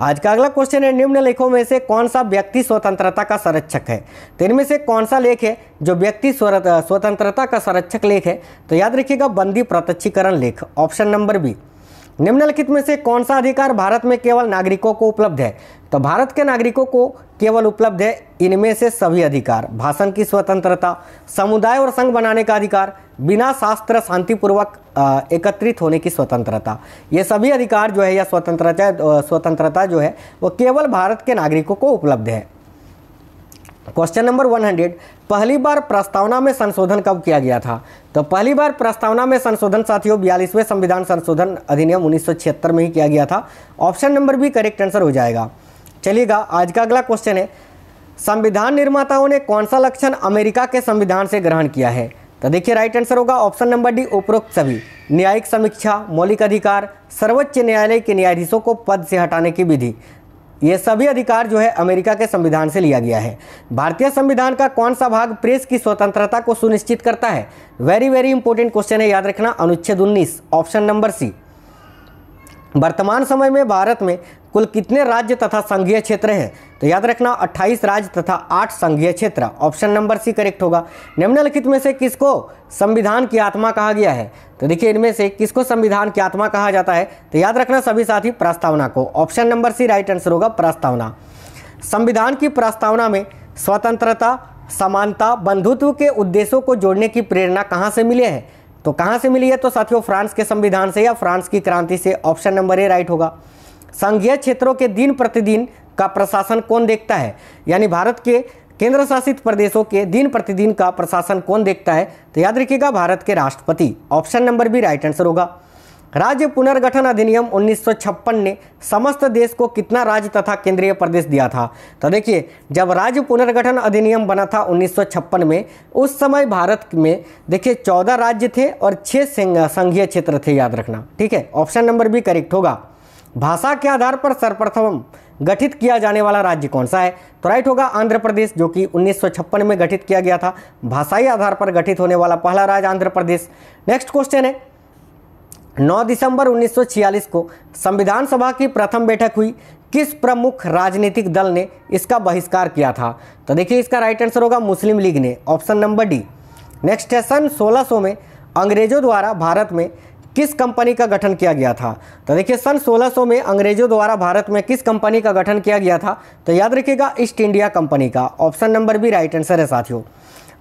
आज का अगला क्वेश्चन है निम्न लेखों में से कौन सा व्यक्ति स्वतंत्रता का संरक्षक है तो इनमें से कौन सा लेख है जो व्यक्ति स्वतंत्रता का संरक्षक लेख है तो याद रखिएगा बंदी प्रत्यक्षीकरण लेख ऑप्शन नंबर बी निम्नलिखित में से कौन सा अधिकार भारत में केवल नागरिकों को उपलब्ध है तो भारत के नागरिकों को केवल उपलब्ध है इनमें से सभी अधिकार भाषण की स्वतंत्रता समुदाय और संघ बनाने का अधिकार बिना शास्त्र शांतिपूर्वक एकत्रित होने की स्वतंत्रता ये सभी अधिकार जो है या स्वतंत्रता स्वतंत्रता जो है वो केवल भारत के नागरिकों को उपलब्ध है क्वेश्चन नंबर 100 पहली बार प्रस्तावना में संशोधन कब किया गया था तो पहली बार प्रस्तावना में संशोधन साथियों बयालीसवें संविधान संशोधन अधिनियम 1976 में ही किया गया था option number B correct answer हो जाएगा चलिएगा आज का अगला क्वेश्चन है संविधान निर्माताओं ने कौन सा लक्षण अमेरिका के संविधान से ग्रहण किया है तो देखिए राइट आंसर होगा ऑप्शन नंबर डी उपरोक्त सभी न्यायिक समीक्षा मौलिक अधिकार सर्वोच्च न्यायालय के न्यायाधीशों को पद से हटाने की विधि ये सभी अधिकार जो है अमेरिका के संविधान से लिया गया है भारतीय संविधान का कौन सा भाग प्रेस की स्वतंत्रता को सुनिश्चित करता है वेरी वेरी इंपॉर्टेंट क्वेश्चन है याद रखना अनुच्छेद उन्नीस ऑप्शन नंबर सी वर्तमान समय में भारत में कुल कितने राज्य तथा संघीय क्षेत्र हैं तो याद रखना 28 राज्य तथा 8 संघीय क्षेत्र ऑप्शन नंबर सी करेक्ट होगा निम्नलिखित में से किसको संविधान की आत्मा कहा गया है तो देखिए इनमें से किसको संविधान की आत्मा कहा जाता है तो याद रखना सभी साथी प्रस्तावना को option number C right answer होगा प्रस्तावना संविधान की प्रस्तावना में स्वतंत्रता समानता बंधुत्व के उद्देश्यों को जोड़ने की प्रेरणा कहाँ से मिली है तो कहाँ से मिली है तो साथियों फ्रांस के संविधान से या फ्रांस की क्रांति से ऑप्शन नंबर ए राइट होगा संघीय क्षेत्रों के दिन प्रतिदिन का प्रशासन कौन देखता है यानी भारत के केंद्र शासित प्रदेशों के दिन प्रतिदिन का प्रशासन कौन देखता है तो याद रखिएगा भारत के राष्ट्रपति option number B right answer होगा राज्य पुनर्गठन अधिनियम 1956 ने समस्त देश को कितना राज्य तथा केंद्रीय प्रदेश दिया था तो देखिए जब राज्य पुनर्गठन अधिनियम बना था 1956 में उस समय भारत में देखिए 14 राज्य थे और 6 संघीय क्षेत्र थे याद रखना ठीक है ऑप्शन नंबर भी करेक्ट होगा भाषा के आधार पर सर्वप्रथम गठित किया जाने वाला राज्य कौन सा है तो राइट होगा आंध्र प्रदेश जो कि 1956 में गठित किया गया था भाषाई आधार पर गठित होने वाला पहला राज्य आंध्र प्रदेश नेक्स्ट क्वेश्चन है 9 दिसंबर 1946 को संविधान सभा की प्रथम बैठक हुई किस प्रमुख राजनीतिक दल ने इसका बहिष्कार किया था तो देखिए इसका राइट आंसर होगा मुस्लिम लीग ने ऑप्शन नंबर डी नेक्स्ट है सन सोलह में अंग्रेजों द्वारा भारत में किस कंपनी का गठन किया गया था तो देखिए सन 1600 में अंग्रेजों द्वारा भारत में किस कंपनी का गठन किया गया था तो याद रखिएगा ईस्ट इंडिया कंपनी का option number B right answer है साथियों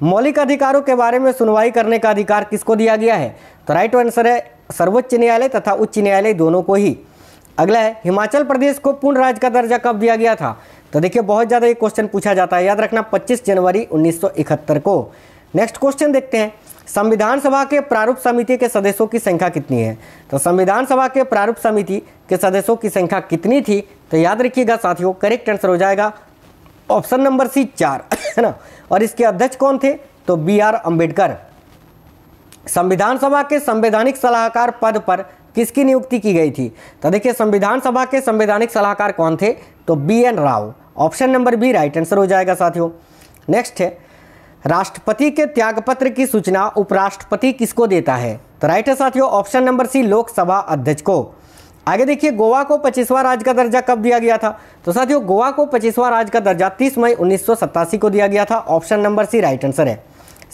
मौलिक अधिकारों के बारे में सुनवाई करने का अधिकार किसको दिया गया है तो राइट आंसर है सर्वोच्च न्यायालय तथा उच्च न्यायालय दोनों को ही अगला है हिमाचल प्रदेश को पूर्ण राज्य का दर्जा कब दिया गया था तो देखिए बहुत ज़्यादा ये क्वेश्चन पूछा जाता है याद रखना 25 जनवरी 1971 को नेक्स्ट क्वेश्चन देखते हैं संविधान सभा के प्रारूप समिति के सदस्यों की संख्या कितनी है तो संविधान सभा के प्रारूप समिति के सदस्यों की संख्या कितनी थी तो याद रखिएगा साथियों करेक्ट आंसर हो जाएगा ऑप्शन नंबर सी चार है ना और इसके अध्यक्ष कौन थे तो बी आर अम्बेडकर संविधान सभा के संवैधानिक सलाहकार पद पर किसकी नियुक्ति की गई थी तो देखिए संविधान सभा के संवैधानिक सलाहकार कौन थे तो B N Rau option number B right answer हो जाएगा साथियों नेक्स्ट है राष्ट्रपति के त्यागपत्र की सूचना उपराष्ट्रपति किसको देता है तो राइट है साथियों ऑप्शन नंबर सी लोकसभा अध्यक्ष को आगे देखिए गोवा को पच्चीसवां राज्य का दर्जा कब दिया गया था तो साथियों गोवा को पच्चीसवां राज्य का दर्जा 30 मई उन्नीस को दिया गया था option number C right answer है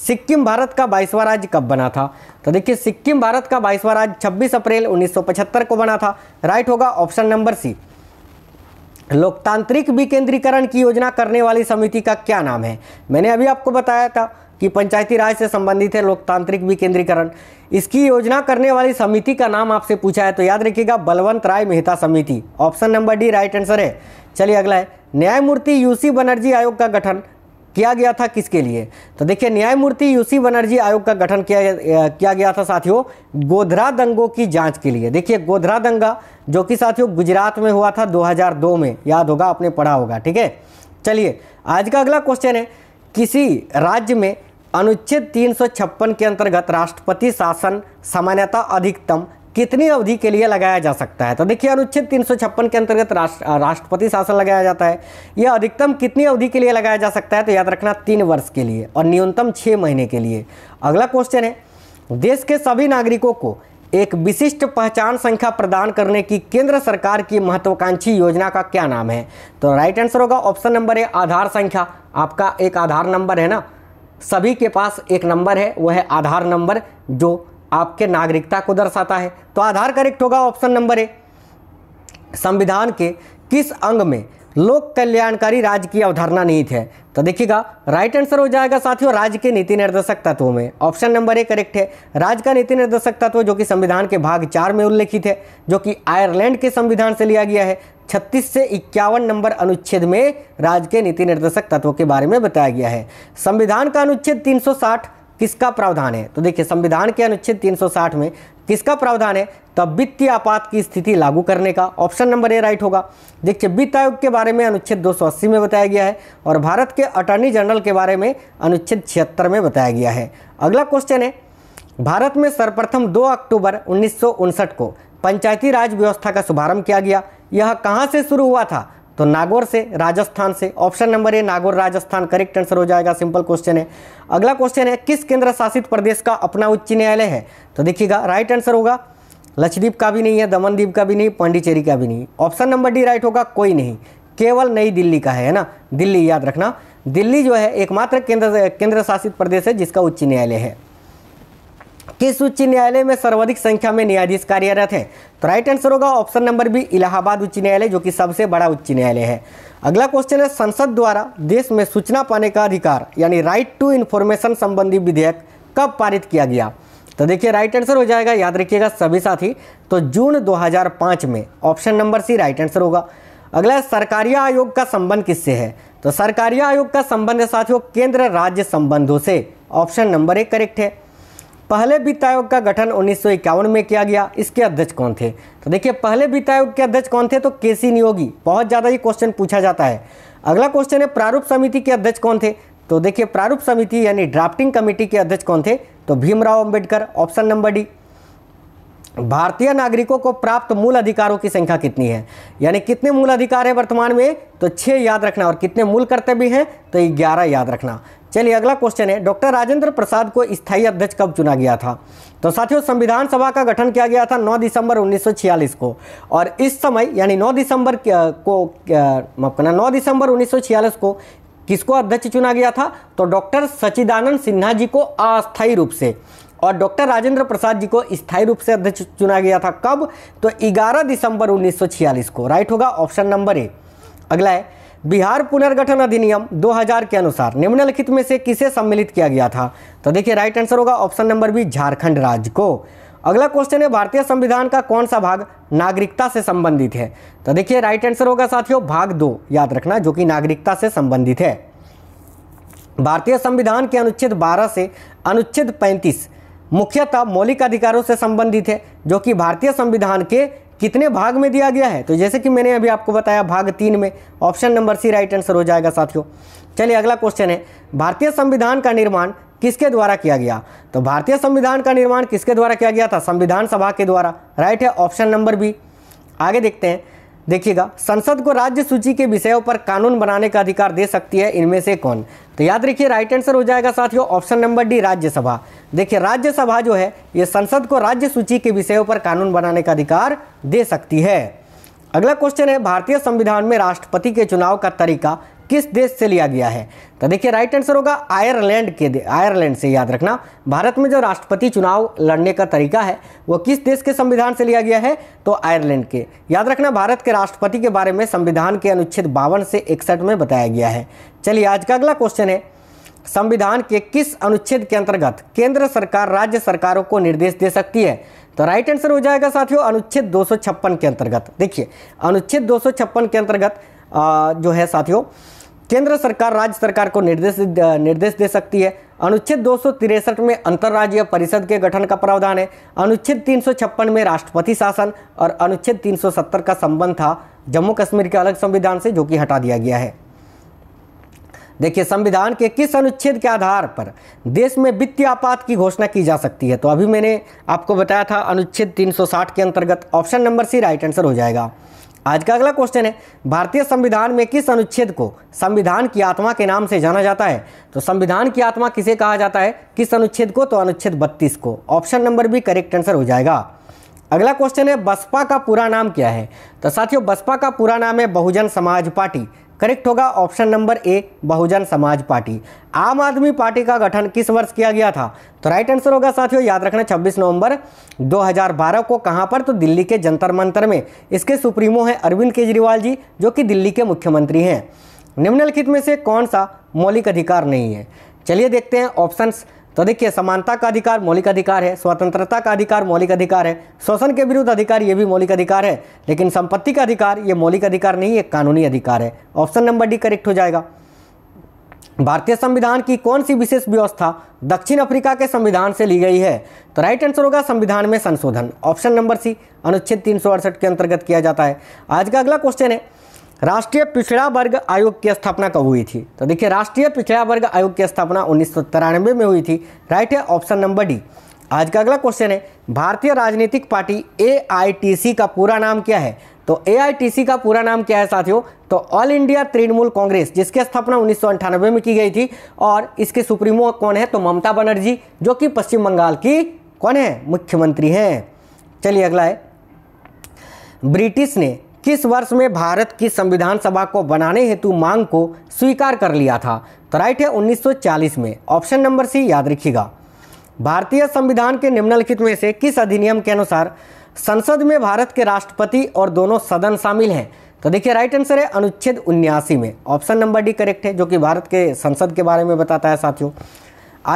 सिक्किम भारत का बाईसवां राज्य कब बना था तो देखिए सिक्किम भारत का बाईसवां राज्य 26 अप्रैल 1975 को बना था राइट होगा ऑप्शन नंबर सी लोकतांत्रिक विकेंद्रीकरण की योजना करने वाली समिति का क्या नाम है मैंने अभी आपको बताया था कि पंचायती राज से संबंधित है लोकतांत्रिक विकेंद्रीकरण इसकी योजना करने वाली समिति का नाम आपसे पूछा है तो याद रखिएगा बलवंत राय मेहता समिति option number D right answer है चलिए अगला है न्यायमूर्ति यूसी बनर्जी आयोग का गठन किया गया था किसके लिए तो देखिए न्यायमूर्ति यूसी बनर्जी आयोग का गठन किया किया गया था साथियों गोधरा दंगों की जांच के लिए देखिए गोधरा दंगा जो कि साथियों गुजरात में हुआ था 2002 में याद होगा आपने पढ़ा होगा ठीक है चलिए आज का अगला क्वेश्चन है किसी राज्य में अनुच्छेद तीन के अंतर्गत राष्ट्रपति शासन सामान्यता अधिकतम कितनी अवधि के लिए लगाया जा सकता है तो देखिए अनुच्छेद तीन के अंतर्गत राष्ट्र राष्ट्रपति शासन लगाया जाता है यह अधिकतम कितनी अवधि के लिए लगाया जा सकता है तो याद रखना तीन वर्ष के लिए और न्यूनतम छः महीने के लिए अगला क्वेश्चन है देश के सभी नागरिकों को एक विशिष्ट पहचान संख्या प्रदान करने की केंद्र सरकार की महत्वाकांक्षी योजना का क्या नाम है तो राइट आंसर होगा ऑप्शन नंबर ए आधार संख्या आपका एक आधार नंबर है ना सभी के पास एक नंबर है वह है आधार नंबर जो आपके नागरिकता को दर्शाता है तो आधार करेक्ट होगा ऑप्शन नंबर ए संविधान के किस अंग में लोक कल्याणकारी राज्य की अवधारणा निहित है तो देखिएगा राइट आंसर हो जाएगा साथियों राज्य के नीति निर्देशक तत्वों में ऑप्शन नंबर ए करेक्ट है राज्य का नीति निर्देशक तत्व जो कि संविधान के भाग चार में उल्लेखित है जो कि आयरलैंड के संविधान से लिया गया है 36 से इक्यावन नंबर अनुच्छेद में राज्य के नीति निर्देशक तत्वों के बारे में बताया गया है संविधान का अनुच्छेद तीन किसका प्रावधान है तो देखिए संविधान के अनुच्छेद 360 में किसका प्रावधान है तो वित्तीय आपात की स्थिति लागू करने का ऑप्शन नंबर ए राइट होगा देखिए वित्त आयोग के बारे में अनुच्छेद 280 में बताया गया है और भारत के अटॉर्नी जनरल के बारे में अनुच्छेद छिहत्तर में बताया गया है अगला क्वेश्चन है भारत में सर्वप्रथम दो अक्टूबर उन्नीस को पंचायती राज व्यवस्था का शुभारंभ किया गया यह कहाँ से शुरू हुआ था तो नागौर से राजस्थान से option number A Nagaur Rajasthan correct answer हो जाएगा सिंपल क्वेश्चन है अगला क्वेश्चन है किस केंद्र शासित प्रदेश का अपना उच्च न्यायालय है तो देखिएगा राइट आंसर होगा लक्षद्वीप का भी नहीं है दमनदीप का भी नहीं पांडिचेरी का भी नहीं ऑप्शन नंबर डी राइट होगा कोई नहीं केवल नई दिल्ली का है ना दिल्ली याद रखना दिल्ली जो है एकमात्र केंद्र केंद्र शासित प्रदेश है जिसका उच्च न्यायालय है किस उच्च न्यायालय में सर्वाधिक संख्या में न्यायाधीश कार्यरत है तो राइट आंसर होगा ऑप्शन नंबर बी इलाहाबाद उच्च न्यायालय जो कि सबसे बड़ा उच्च न्यायालय है अगला क्वेश्चन है संसद द्वारा देश में सूचना पाने का अधिकार यानी राइट टू इन्फॉर्मेशन संबंधी विधेयक कब पारित किया गया तो देखिए राइट आंसर हो जाएगा याद रखिएगा सभी साथी तो जून 2005 में option number C right answer होगा अगला सरकारिया आयोग का संबंध किससे है तो सरकारिया आयोग का संबंध साथियों केंद्र राज्य संबंधों से ऑप्शन नंबर एक करेक्ट है पहले वित्त आयोग का गठन उन्नीस में किया गया इसके अध्यक्ष कौन थे तो देखिए पहले वित्त आयोग के अध्यक्ष कौन थे तो के सी नियोगी बहुत ज़्यादा ये क्वेश्चन पूछा जाता है अगला क्वेश्चन है प्रारूप समिति के अध्यक्ष कौन थे तो देखिए प्रारूप समिति यानी ड्राफ्टिंग कमेटी के अध्यक्ष कौन थे तो Bhimrao Ambedkar option number D भारतीय नागरिकों को प्राप्त मूल अधिकारों की संख्या कितनी है यानी कितने मूल अधिकार है वर्तमान में तो छः याद रखना और कितने मूल कर्तव्य हैं तो ग्यारह याद रखना चलिए अगला क्वेश्चन है डॉक्टर राजेंद्र प्रसाद को स्थायी अध्यक्ष कब चुना गया था तो साथियों संविधान सभा का गठन किया गया था 9 दिसंबर 1946 को और इस समय यानी 9 दिसंबर को माफ करना 9 दिसंबर 1946 को किसको अध्यक्ष चुना गया था तो डॉक्टर सचिदानंद सिन्हा जी को अस्थायी रूप से और डॉक्टर राजेंद्र प्रसाद जी को स्थायी रूप से अध्यक्ष चुना गया था कब तो 11 दिसंबर 1946 को राइट होगा ऑप्शन नंबर ए अगला है बिहार पुनर्गठन अधिनियम 2000 के अनुसार निम्नलिखित में से किसे सम्मिलित किया गया था तो देखिए राइट आंसर होगा ऑप्शन नंबर बी झारखंड राज्य को अगला क्वेश्चन है भारतीय संविधान का कौन सा भाग नागरिकता से संबंधित है तो देखिए राइट आंसर होगा साथियों भाग दो याद रखना जो कि नागरिकता से संबंधित है भारतीय संविधान के अनुच्छेद 12 से अनुच्छेद मुख्यतः मौलिक अधिकारों से संबंधित है जो कि भारतीय संविधान के कितने भाग में दिया गया है तो जैसे कि मैंने अभी आपको बताया भाग तीन में option number C right answer हो जाएगा साथियों चलिए अगला क्वेश्चन है भारतीय संविधान का निर्माण किसके द्वारा किया गया तो भारतीय संविधान का निर्माण किसके द्वारा किया गया था संविधान सभा के द्वारा राइट है ऑप्शन नंबर बी आगे देखते हैं देखिएगा संसद को राज्य सूची के विषयों पर कानून बनाने का अधिकार दे सकती है इनमें से कौन तो याद रखिए राइट आंसर हो जाएगा साथियों ऑप्शन नंबर डी राज्यसभा देखिए राज्यसभा जो है ये संसद को राज्य सूची के विषयों पर कानून बनाने का अधिकार दे सकती है अगला क्वेश्चन है भारतीय संविधान में राष्ट्रपति के चुनाव का तरीका किस देश से लिया गया है तो देखिए राइट आंसर होगा आयरलैंड के आयरलैंड से याद रखना भारत में जो राष्ट्रपति चुनाव लड़ने का तरीका है वो किस देश के संविधान से लिया गया है तो आयरलैंड के याद रखना भारत के राष्ट्रपति के बारे में संविधान के अनुच्छेद बावन से इकसठ में बताया गया है चलिए आज का अगला क्वेश्चन है संविधान के किस अनुच्छेद के अंतर्गत केंद्र सरकार राज्य सरकारों को निर्देश दे सकती है तो राइट आंसर हो जाएगा साथियों अनुच्छेद दो के अंतर्गत देखिए अनुच्छेद दो के अंतर्गत जो है साथियों केंद्र सरकार राज्य सरकार को निर्देश निर्देश दे सकती है अनुच्छेद दो में अंतर्राज्यीय परिषद के गठन का प्रावधान है अनुच्छेद तीन में राष्ट्रपति शासन और अनुच्छेद 370 का संबंध था जम्मू कश्मीर के अलग संविधान से जो कि हटा दिया गया है देखिए संविधान के किस अनुच्छेद के आधार पर देश में वित्तीय आपात की घोषणा की जा सकती है तो अभी मैंने आपको बताया था अनुच्छेद 360 के अंतर्गत option number C right answer हो जाएगा आज का अगला क्वेश्चन है भारतीय संविधान में किस अनुच्छेद को संविधान की आत्मा के नाम से जाना जाता है तो संविधान की आत्मा किसे कहा जाता है किस अनुच्छेद को तो अनुच्छेद बत्तीस को option number B correct answer हो जाएगा अगला क्वेश्चन है बसपा का पूरा नाम क्या है तो साथियों बसपा का पूरा नाम है बहुजन समाज पार्टी करेक्ट होगा option number A Bahujan Samaj party आम आदमी पार्टी का गठन किस वर्ष किया गया था तो राइट आंसर होगा साथियों याद रखना 26 नवंबर 2012 को कहां पर तो दिल्ली के जंतर मंतर में इसके सुप्रीमो हैं अरविंद केजरीवाल जी जो कि दिल्ली के मुख्यमंत्री हैं निम्नलिखित में से कौन सा मौलिक अधिकार नहीं है चलिए देखते हैं ऑप्शंस तो देखिए समानता का अधिकार मौलिक अधिकार है स्वतंत्रता का अधिकार मौलिक अधिकार है शोषण के विरुद्ध अधिकार ये भी मौलिक अधिकार है लेकिन संपत्ति का अधिकार ये मौलिक अधिकार नहीं है कानूनी अधिकार है ऑप्शन नंबर डी करेक्ट हो जाएगा भारतीय संविधान की कौन सी विशेष व्यवस्था दक्षिण अफ्रीका के संविधान से ली गई है तो राइट आंसर होगा संविधान में संशोधन ऑप्शन नंबर सी अनुच्छेद तीन के अंतर्गत किया जाता है आज का अगला क्वेश्चन है राष्ट्रीय पिछड़ा वर्ग आयोग की स्थापना कब हुई थी तो देखिए राष्ट्रीय पिछड़ा वर्ग आयोग की स्थापना उन्नीस में हुई थी राइट है ऑप्शन नंबर डी आज का अगला क्वेश्चन है भारतीय राजनीतिक पार्टी ए का पूरा नाम क्या है तो ए का पूरा नाम क्या है साथियों तो ऑल इंडिया तृणमूल कांग्रेस जिसकी स्थापना उन्नीस में की गई थी और इसके सुप्रीमो कौन है तो ममता बनर्जी जो कि पश्चिम बंगाल की कौन है मुख्यमंत्री हैं चलिए अगला है ब्रिटिश ने किस वर्ष में भारत की संविधान सभा को बनाने हेतु मांग को स्वीकार कर लिया था तो राइट है 1940 में ऑप्शन नंबर सी याद रखिएगा भारतीय संविधान के निम्नलिखित में से किस अधिनियम के अनुसार संसद में भारत के राष्ट्रपति और दोनों सदन शामिल हैं तो देखिए राइट आंसर है अनुच्छेद उन्यासी में ऑप्शन नंबर डी करेक्ट है जो कि भारत के संसद के बारे में बताता है साथियों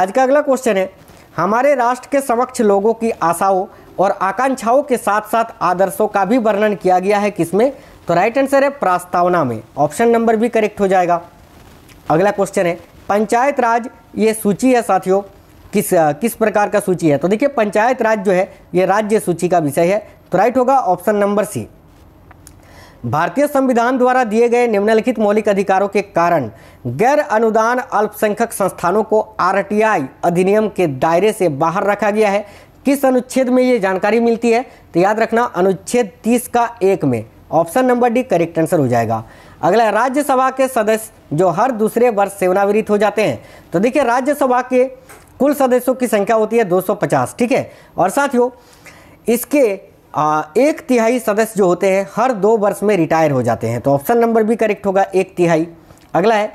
आज का अगला क्वेश्चन है हमारे राष्ट्र के समक्ष लोगों की आशाओं और आकांक्षाओं के साथ साथ आदर्शों का भी वर्णन किया गया है किसमें तो राइट आंसर है प्रास्तावना में ऑप्शन नंबर भी करेक्ट हो जाएगा अगला क्वेश्चन है पंचायत राज ये सूची है साथियों किस किस प्रकार का सूची है तो देखिए पंचायत राज जो है ये राज्य सूची का विषय है तो राइट होगा ऑप्शन नंबर सी भारतीय संविधान द्वारा दिए गए निम्नलिखित मौलिक अधिकारों के कारण गैर अनुदान अल्पसंख्यक संस्थानों को आरटीआई अधिनियम के दायरे से बाहर रखा गया है किस अनुच्छेद में ये जानकारी मिलती है तो याद रखना अनुच्छेद 30 का एक में option number D correct answer हो जाएगा अगला राज्यसभा के सदस्य जो हर दूसरे वर्ष सेवानिवृत्त हो जाते हैं तो देखिए राज्यसभा के कुल सदस्यों की संख्या होती है दो ठीक है और साथियों इसके आ, एक तिहाई सदस्य जो होते हैं हर दो वर्ष में रिटायर हो जाते हैं तो ऑप्शन नंबर भी करेक्ट होगा एक तिहाई अगला है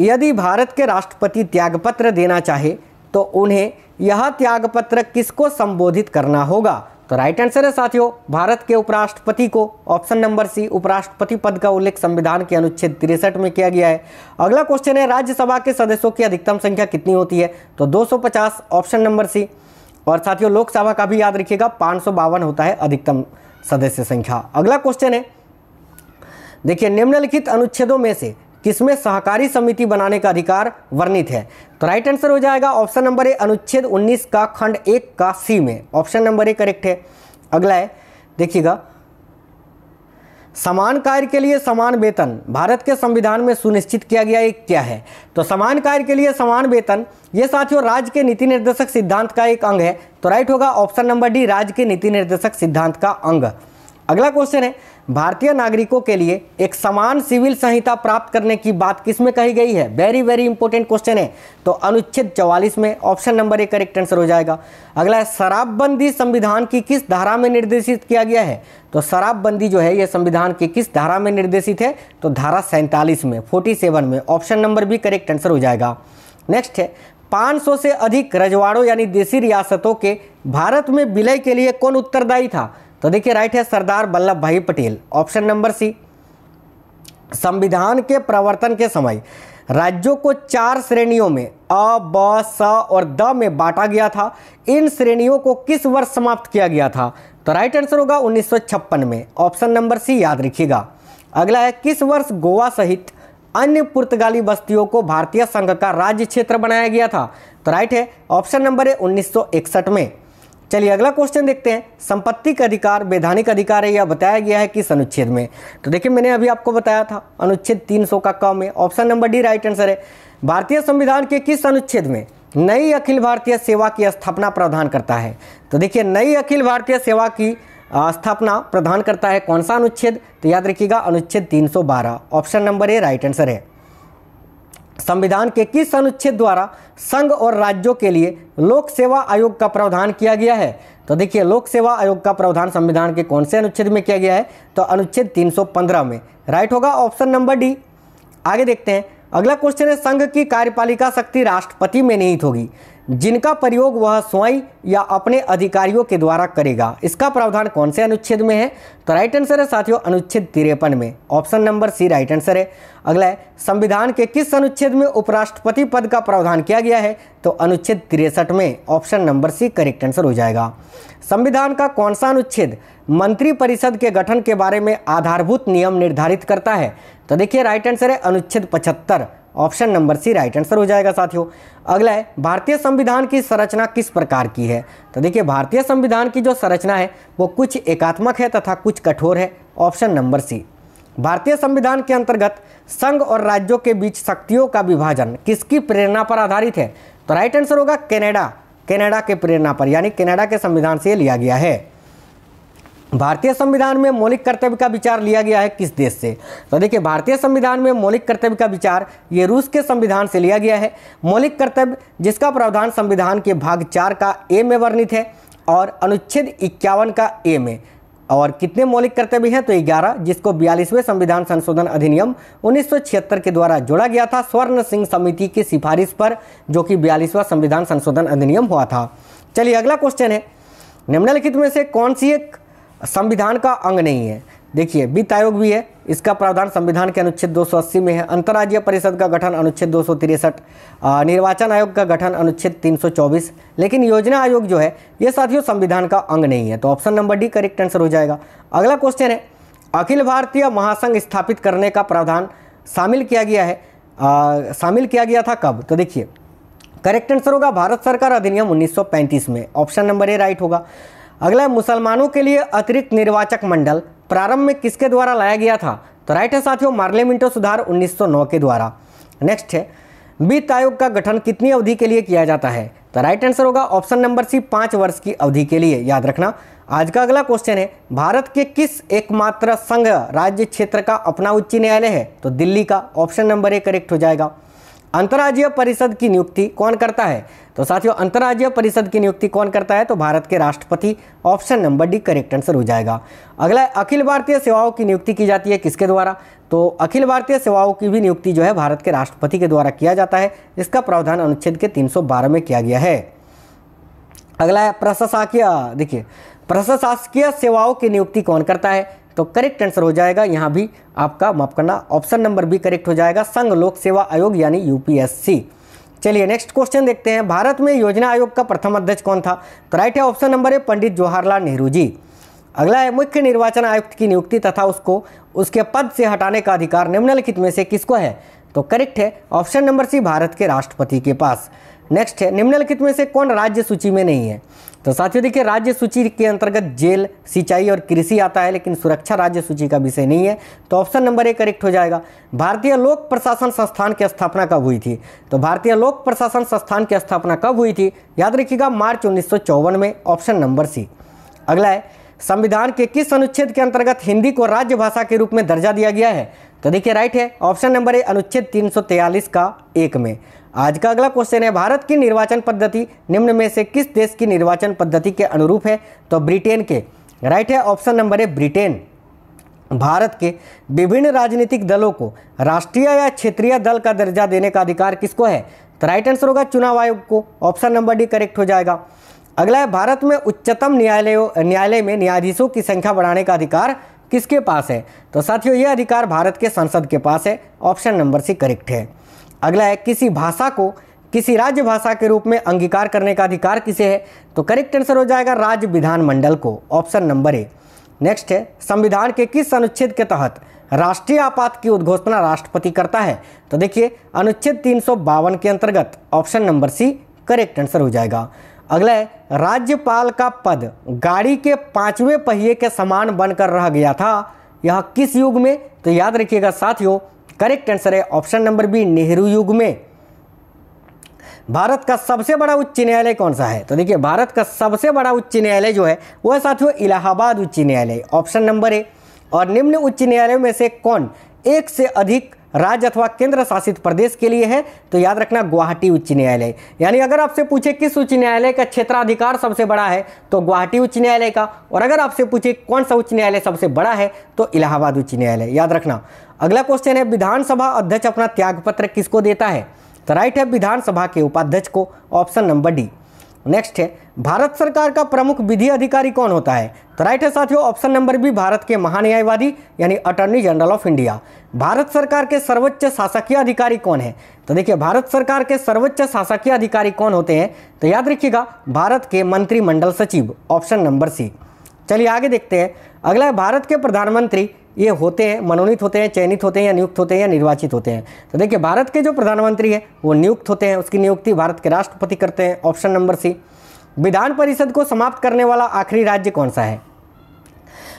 यदि भारत के राष्ट्रपति त्यागपत्र देना चाहे तो उन्हें यह त्यागपत्र किसको संबोधित करना होगा तो राइट आंसर है साथियों भारत के उपराष्ट्रपति को ऑप्शन नंबर सी उपराष्ट्रपति पद का उल्लेख संविधान के अनुच्छेद तिरसठ में किया गया है अगला क्वेश्चन है राज्यसभा के सदस्यों की अधिकतम संख्या कितनी होती है तो 250 ऑप्शन नंबर सी और साथियों लोकसभा का भी याद रखिएगा पाँच होता है अधिकतम सदस्य संख्या अगला क्वेश्चन है देखिए निम्नलिखित अनुच्छेदों में से किसमें सहकारी समिति बनाने का अधिकार वर्णित है तो राइट आंसर हो जाएगा ऑप्शन नंबर ए अनुच्छेद 19 का खंड एक का सी में ऑप्शन नंबर ए करेक्ट है अगला है देखिएगा समान कार्य के लिए समान वेतन भारत के संविधान में सुनिश्चित किया गया एक क्या है तो समान कार्य के लिए समान वेतन ये साथियों राज्य के नीति निर्देशक सिद्धांत का एक अंग है तो राइट होगा ऑप्शन नंबर डी राज्य के नीति निर्देशक सिद्धांत का अंग अगला क्वेश्चन है भारतीय नागरिकों के लिए एक समान सिविल संहिता प्राप्त करने की बात किसमें कही गई है वेरी वेरी इंपॉर्टेंट क्वेश्चन है तो अनुच्छेद चौवालीस में option number A correct answer हो जाएगा अगला है शराबबंदी संविधान की किस धारा में निर्देशित किया गया है तो शराबबंदी जो है यह संविधान की किस धारा में निर्देशित है तो धारा सैंतालीस में फोर्टी सेवन में option number B correct answer हो जाएगा नेक्स्ट है 500 से अधिक रजवाड़ों यानी देसी रियासतों के भारत में विलय के लिए कौन उत्तरदायी था तो देखिए राइट है सरदार वल्लभ भाई पटेल ऑप्शन नंबर सी संविधान के प्रवर्तन के समय राज्यों को चार श्रेणियों में अ ब स और द में बांटा गया था इन श्रेणियों को किस वर्ष समाप्त किया गया था तो राइट आंसर होगा 1956 में ऑप्शन नंबर सी याद रखिएगा अगला है किस वर्ष गोवा सहित अन्य पुर्तगाली बस्तियों को भारतीय संघ का राज्य क्षेत्र बनाया गया था तो राइट है ऑप्शन नंबर है उन्नीस में चलिए अगला क्वेश्चन देखते हैं संपत्ति का अधिकार वैधानिक अधिकार है यह बताया गया है किस अनुच्छेद में तो देखिए मैंने अभी आपको बताया था अनुच्छेद 300 का कम है option number D right answer है भारतीय संविधान के किस अनुच्छेद में नई अखिल भारतीय सेवा की स्थापना प्रावधान करता है तो देखिए नई अखिल भारतीय सेवा की स्थापना प्रदान करता है कौन सा अनुच्छेद तो याद रखिएगा अनुच्छेद 312 option number A right answer है संविधान के किस अनुच्छेद द्वारा संघ और राज्यों के लिए लोक सेवा आयोग का प्रावधान किया गया है तो देखिए लोक सेवा आयोग का प्रावधान संविधान के कौन से अनुच्छेद में किया गया है तो अनुच्छेद 315 में राइट होगा ऑप्शन नंबर डी आगे देखते हैं अगला क्वेश्चन है संघ की कार्यपालिका शक्ति राष्ट्रपति में निहित होगी जिनका प्रयोग वह स्वयं या अपने अधिकारियों के द्वारा करेगा इसका प्रावधान कौन से अनुच्छेद में है तो राइट आंसर है साथियों अनुच्छेद तिरपन में option number C right answer है अगला है संविधान के किस अनुच्छेद में उपराष्ट्रपति पद का प्रावधान किया गया है तो अनुच्छेद तिरसठ में option number C correct answer हो जाएगा संविधान का कौन सा अनुच्छेद मंत्रिपरिषद के गठन के बारे में आधारभूत नियम निर्धारित करता है तो देखिए राइट आंसर है अनुच्छेद पचहत्तर option number C right answer हो जाएगा साथियों अगला है भारतीय संविधान की संरचना किस प्रकार की है तो देखिए भारतीय संविधान की जो संरचना है वो कुछ एकात्मक है तथा कुछ कठोर है ऑप्शन नंबर सी भारतीय संविधान के अंतर्गत संघ और राज्यों के बीच शक्तियों का विभाजन किसकी प्रेरणा पर आधारित है तो राइट आंसर होगा कैनेडा कैनेडा के प्रेरणा पर यानी कैनेडा के संविधान से लिया गया है भारतीय संविधान में मौलिक कर्तव्य का विचार लिया गया है किस देश से तो देखिए भारतीय संविधान में मौलिक कर्तव्य का विचार ये रूस के संविधान से लिया गया है मौलिक कर्तव्य जिसका प्रावधान संविधान के भाग चार का ए में वर्णित है और अनुच्छेद इक्यावन का ए में और कितने मौलिक कर्तव्य हैं तो ग्यारह जिसको बयालीसवें संविधान संशोधन अधिनियम 1976 के द्वारा जोड़ा गया था स्वर्ण सिंह समिति की सिफारिश पर जो कि बयालीसवा संविधान संशोधन अधिनियम हुआ था चलिए अगला क्वेश्चन है निम्नलिखित में से कौन सी एक संविधान का अंग नहीं है देखिए वित्त आयोग भी है इसका प्रावधान संविधान के अनुच्छेद 280 में है अंतर्राज्यीय परिषद का गठन अनुच्छेद दो निर्वाचन आयोग का गठन अनुच्छेद 324 लेकिन योजना आयोग जो है ये साथियों संविधान का अंग नहीं है तो option number D correct answer हो जाएगा अगला क्वेश्चन है अखिल भारतीय महासंघ स्थापित करने का प्रावधान शामिल किया गया है आ, शामिल किया गया था कब तो देखिए करेक्ट आंसर होगा भारत सरकार अधिनियम उन्नीस में ऑप्शन नंबर ए राइट होगा अगला मुसलमानों के लिए अतिरिक्त निर्वाचक मंडल प्रारंभ में किसके द्वारा लाया गया था तो राइट है साथियों मिंटो सुधार 1909 के द्वारा नेक्स्ट है वित्त आयोग का गठन कितनी अवधि के लिए किया जाता है तो राइट आंसर होगा ऑप्शन नंबर सी पाँच वर्ष की अवधि के लिए याद रखना आज का अगला क्वेश्चन है भारत के किस एकमात्र संघ राज्य क्षेत्र का अपना उच्च न्यायालय है तो दिल्ली का ऑप्शन नंबर ए करेक्ट हो जाएगा अंतर्राज्यीय परिषद की नियुक्ति कौन करता है तो साथियों अंतर्राज्यीय परिषद की नियुक्ति कौन करता है तो भारत के राष्ट्रपति option number D correct answer हो जाएगा अगला है अखिल भारतीय सेवाओं की नियुक्ति की जाती है किसके द्वारा तो अखिल भारतीय सेवाओं की भी नियुक्ति जो है भारत के राष्ट्रपति के द्वारा किया जाता है इसका प्रावधान अनुच्छेद के तीन में किया गया है अगला है प्रशासकीय देखिए प्रशासकीय सेवाओं की नियुक्ति कौन करता है तो करेक्ट आंसर हो जाएगा यहाँ भी आपका माफ करना ऑप्शन नंबर बी करेक्ट हो जाएगा संघ लोक सेवा आयोग यानी यूपीएससी चलिए नेक्स्ट क्वेश्चन देखते हैं भारत में योजना आयोग का प्रथम अध्यक्ष कौन था तो राइट है option number A Pandit Jawaharlal Nehru ji अगला है मुख्य निर्वाचन आयुक्त की नियुक्ति तथा उसको उसके पद से हटाने का अधिकार निम्नलिखित में से किसको है तो करेक्ट है ऑप्शन नंबर सी भारत के राष्ट्रपति के पास नेक्स्ट है निम्नलिखित में से कौन राज्य सूची में नहीं है तो साथियों देखिए राज्य सूची के अंतर्गत जेल सिंचाई और कृषि आता है लेकिन सुरक्षा राज्य सूची का विषय नहीं है तो ऑप्शन नंबर ए करेक्ट हो जाएगा भारतीय लोक प्रशासन संस्थान की स्थापना कब हुई थी तो भारतीय लोक प्रशासन संस्थान की स्थापना कब हुई थी याद रखिएगा मार्च उन्नीस में ऑप्शन नंबर सी अगला है संविधान के किस अनुच्छेद के अंतर्गत हिंदी को राज्य भाषा के रूप में दर्जा दिया गया है तो देखिए राइट है ऑप्शन नंबर ए अनुच्छेद तीन का एक में आज का अगला क्वेश्चन है भारत की निर्वाचन पद्धति निम्न में से किस देश की निर्वाचन पद्धति के अनुरूप है तो ब्रिटेन के राइट है ऑप्शन नंबर है ब्रिटेन भारत के विभिन्न राजनीतिक दलों को राष्ट्रीय या क्षेत्रीय दल का दर्जा देने का अधिकार किसको है तो राइट आंसर होगा चुनाव आयोग को ऑप्शन नंबर डी करेक्ट हो जाएगा अगला है भारत में उच्चतम न्यायालय न्यायालय में न्यायाधीशों की संख्या बढ़ाने का अधिकार किसके पास है तो साथियों यह अधिकार भारत के संसद के पास है ऑप्शन नंबर सी करेक्ट है अगला है किसी भाषा को किसी राज्य भाषा के रूप में अंगीकार करने का अधिकार किसे है तो करेक्ट आंसर हो जाएगा राज्य विधानमंडल को ऑप्शन नंबर ए नेक्स्ट है संविधान के किस अनुच्छेद के तहत राष्ट्रीय आपात की उद्घोषणा राष्ट्रपति करता है तो देखिए अनुच्छेद तीन के अंतर्गत option number C correct answer हो जाएगा अगला है राज्यपाल का पद गाड़ी के पांचवें पहिए के समान बनकर रह गया था यह किस युग में तो याद रखिएगा साथियों करेक्ट आंसर है ऑप्शन नंबर बी नेहरू युग में भारत का सबसे बड़ा उच्च न्यायालय कौन सा है तो देखिए भारत का सबसे बड़ा उच्च न्यायालय जो है वह साथियों इलाहाबाद उच्च न्यायालय ऑप्शन नंबर ए और निम्न उच्च न्यायालयों में से कौन एक से अधिक राज्य अथवा केंद्र शासित प्रदेश के लिए है तो याद रखना गुवाहाटी उच्च न्यायालय यानी अगर आपसे पूछे किस उच्च न्यायालय का क्षेत्राधिकार सबसे बड़ा है तो गुवाहाटी उच्च न्यायालय का और अगर आपसे पूछे कौन सा उच्च न्यायालय सबसे बड़ा है तो इलाहाबाद उच्च न्यायालय याद रखना अगला क्वेश्चन है विधानसभा अध्यक्ष अपना त्यागपत्र किसको देता है तो राइट है विधानसभा के उपाध्यक्ष को ऑप्शन नंबर डी नेक्स्ट है भारत सरकार का प्रमुख विधि अधिकारी कौन होता है तो राइट है साथियों ऑप्शन नंबर बी भारत के महान्यायवादी यानी attorney general of India Bharat सरकार के सर्वोच्च शासकीय अधिकारी कौन है तो देखिए भारत सरकार के सर्वोच्च शासकीय अधिकारी कौन होते हैं तो याद रखिएगा भारत के मंत्रिमंडल सचिव ऑप्शन नंबर सी चलिए आगे देखते हैं अगला है भारत के प्रधानमंत्री ये होते हैं मनोनीत होते हैं चयनित होते हैं या नियुक्त होते हैं या निर्वाचित होते हैं तो देखिए भारत के जो प्रधानमंत्री है वो नियुक्त होते हैं उसकी नियुक्ति भारत के राष्ट्रपति करते हैं ऑप्शन नंबर सी विधान परिषद को समाप्त करने वाला आखिरी राज्य कौन सा है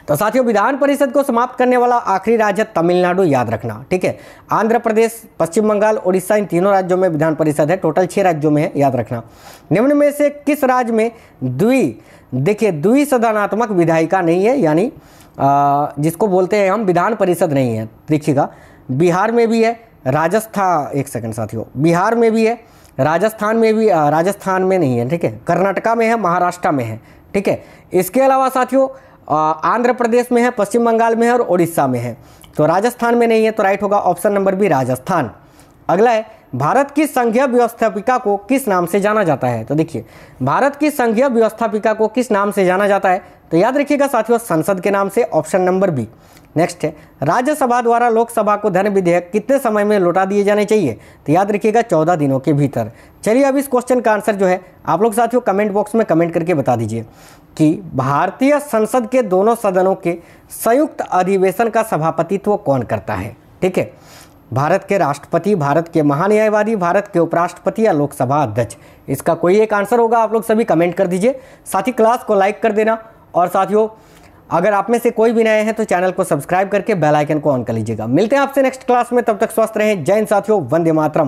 तो साथियों विधान परिषद को समाप्त करने वाला आखिरी राज्य तमिलनाडु याद रखना ठीक है आंध्र प्रदेश पश्चिम बंगाल उड़ीसा इन तीनों राज्यों में विधान परिषद है टोटल छः राज्यों में है याद रखना निम्न में से किस राज्य में द्वि देखिए द्विसदनात्मक विधायिका नहीं है यानी जिसको बोलते हैं हम विधान परिषद नहीं है देखिएगा बिहार में भी है राजस्थान एक सेकंड साथियों बिहार में भी है राजस्थान में भी राजस्थान में नहीं है ठीक है कर्नाटका में है महाराष्ट्र में है ठीक है इसके अलावा साथियों आंध्र प्रदेश में है पश्चिम बंगाल में है और उड़ीसा में है तो राजस्थान में नहीं है तो राइट होगा ऑप्शन नंबर बी राजस्थान अगला है भारत की संघीय व्यवस्थापिका को किस नाम से जाना जाता है तो देखिए भारत की संघीय व्यवस्थापिका को किस नाम से जाना जाता है तो याद रखिएगा साथियों संसद के नाम से ऑप्शन नंबर बी नेक्स्ट है राज्यसभा द्वारा लोकसभा को धन विधेयक कितने समय में लौटा दिए जाने चाहिए तो याद रखिएगा चौदह दिनों के भीतर चलिए अब इस क्वेश्चन का आंसर जो है आप लोग साथियों कमेंट बॉक्स में कमेंट करके बता दीजिए कि भारतीय संसद के दोनों सदनों के संयुक्त अधिवेशन का सभापतित्व कौन करता है ठीक है भारत के राष्ट्रपति भारत के महान्यायवादी भारत के उपराष्ट्रपति या लोकसभा अध्यक्ष इसका कोई एक आंसर होगा आप लोग सभी कमेंट कर दीजिए साथ ही क्लास को लाइक कर देना और साथियों अगर आप में से कोई भी नए हैं तो चैनल को सब्सक्राइब करके बेल आइकन को ऑन कर लीजिएगा मिलते हैं आपसे नेक्स्ट क्लास में तब तक स्वस्थ रहें जैन साथियों वंदे मातरम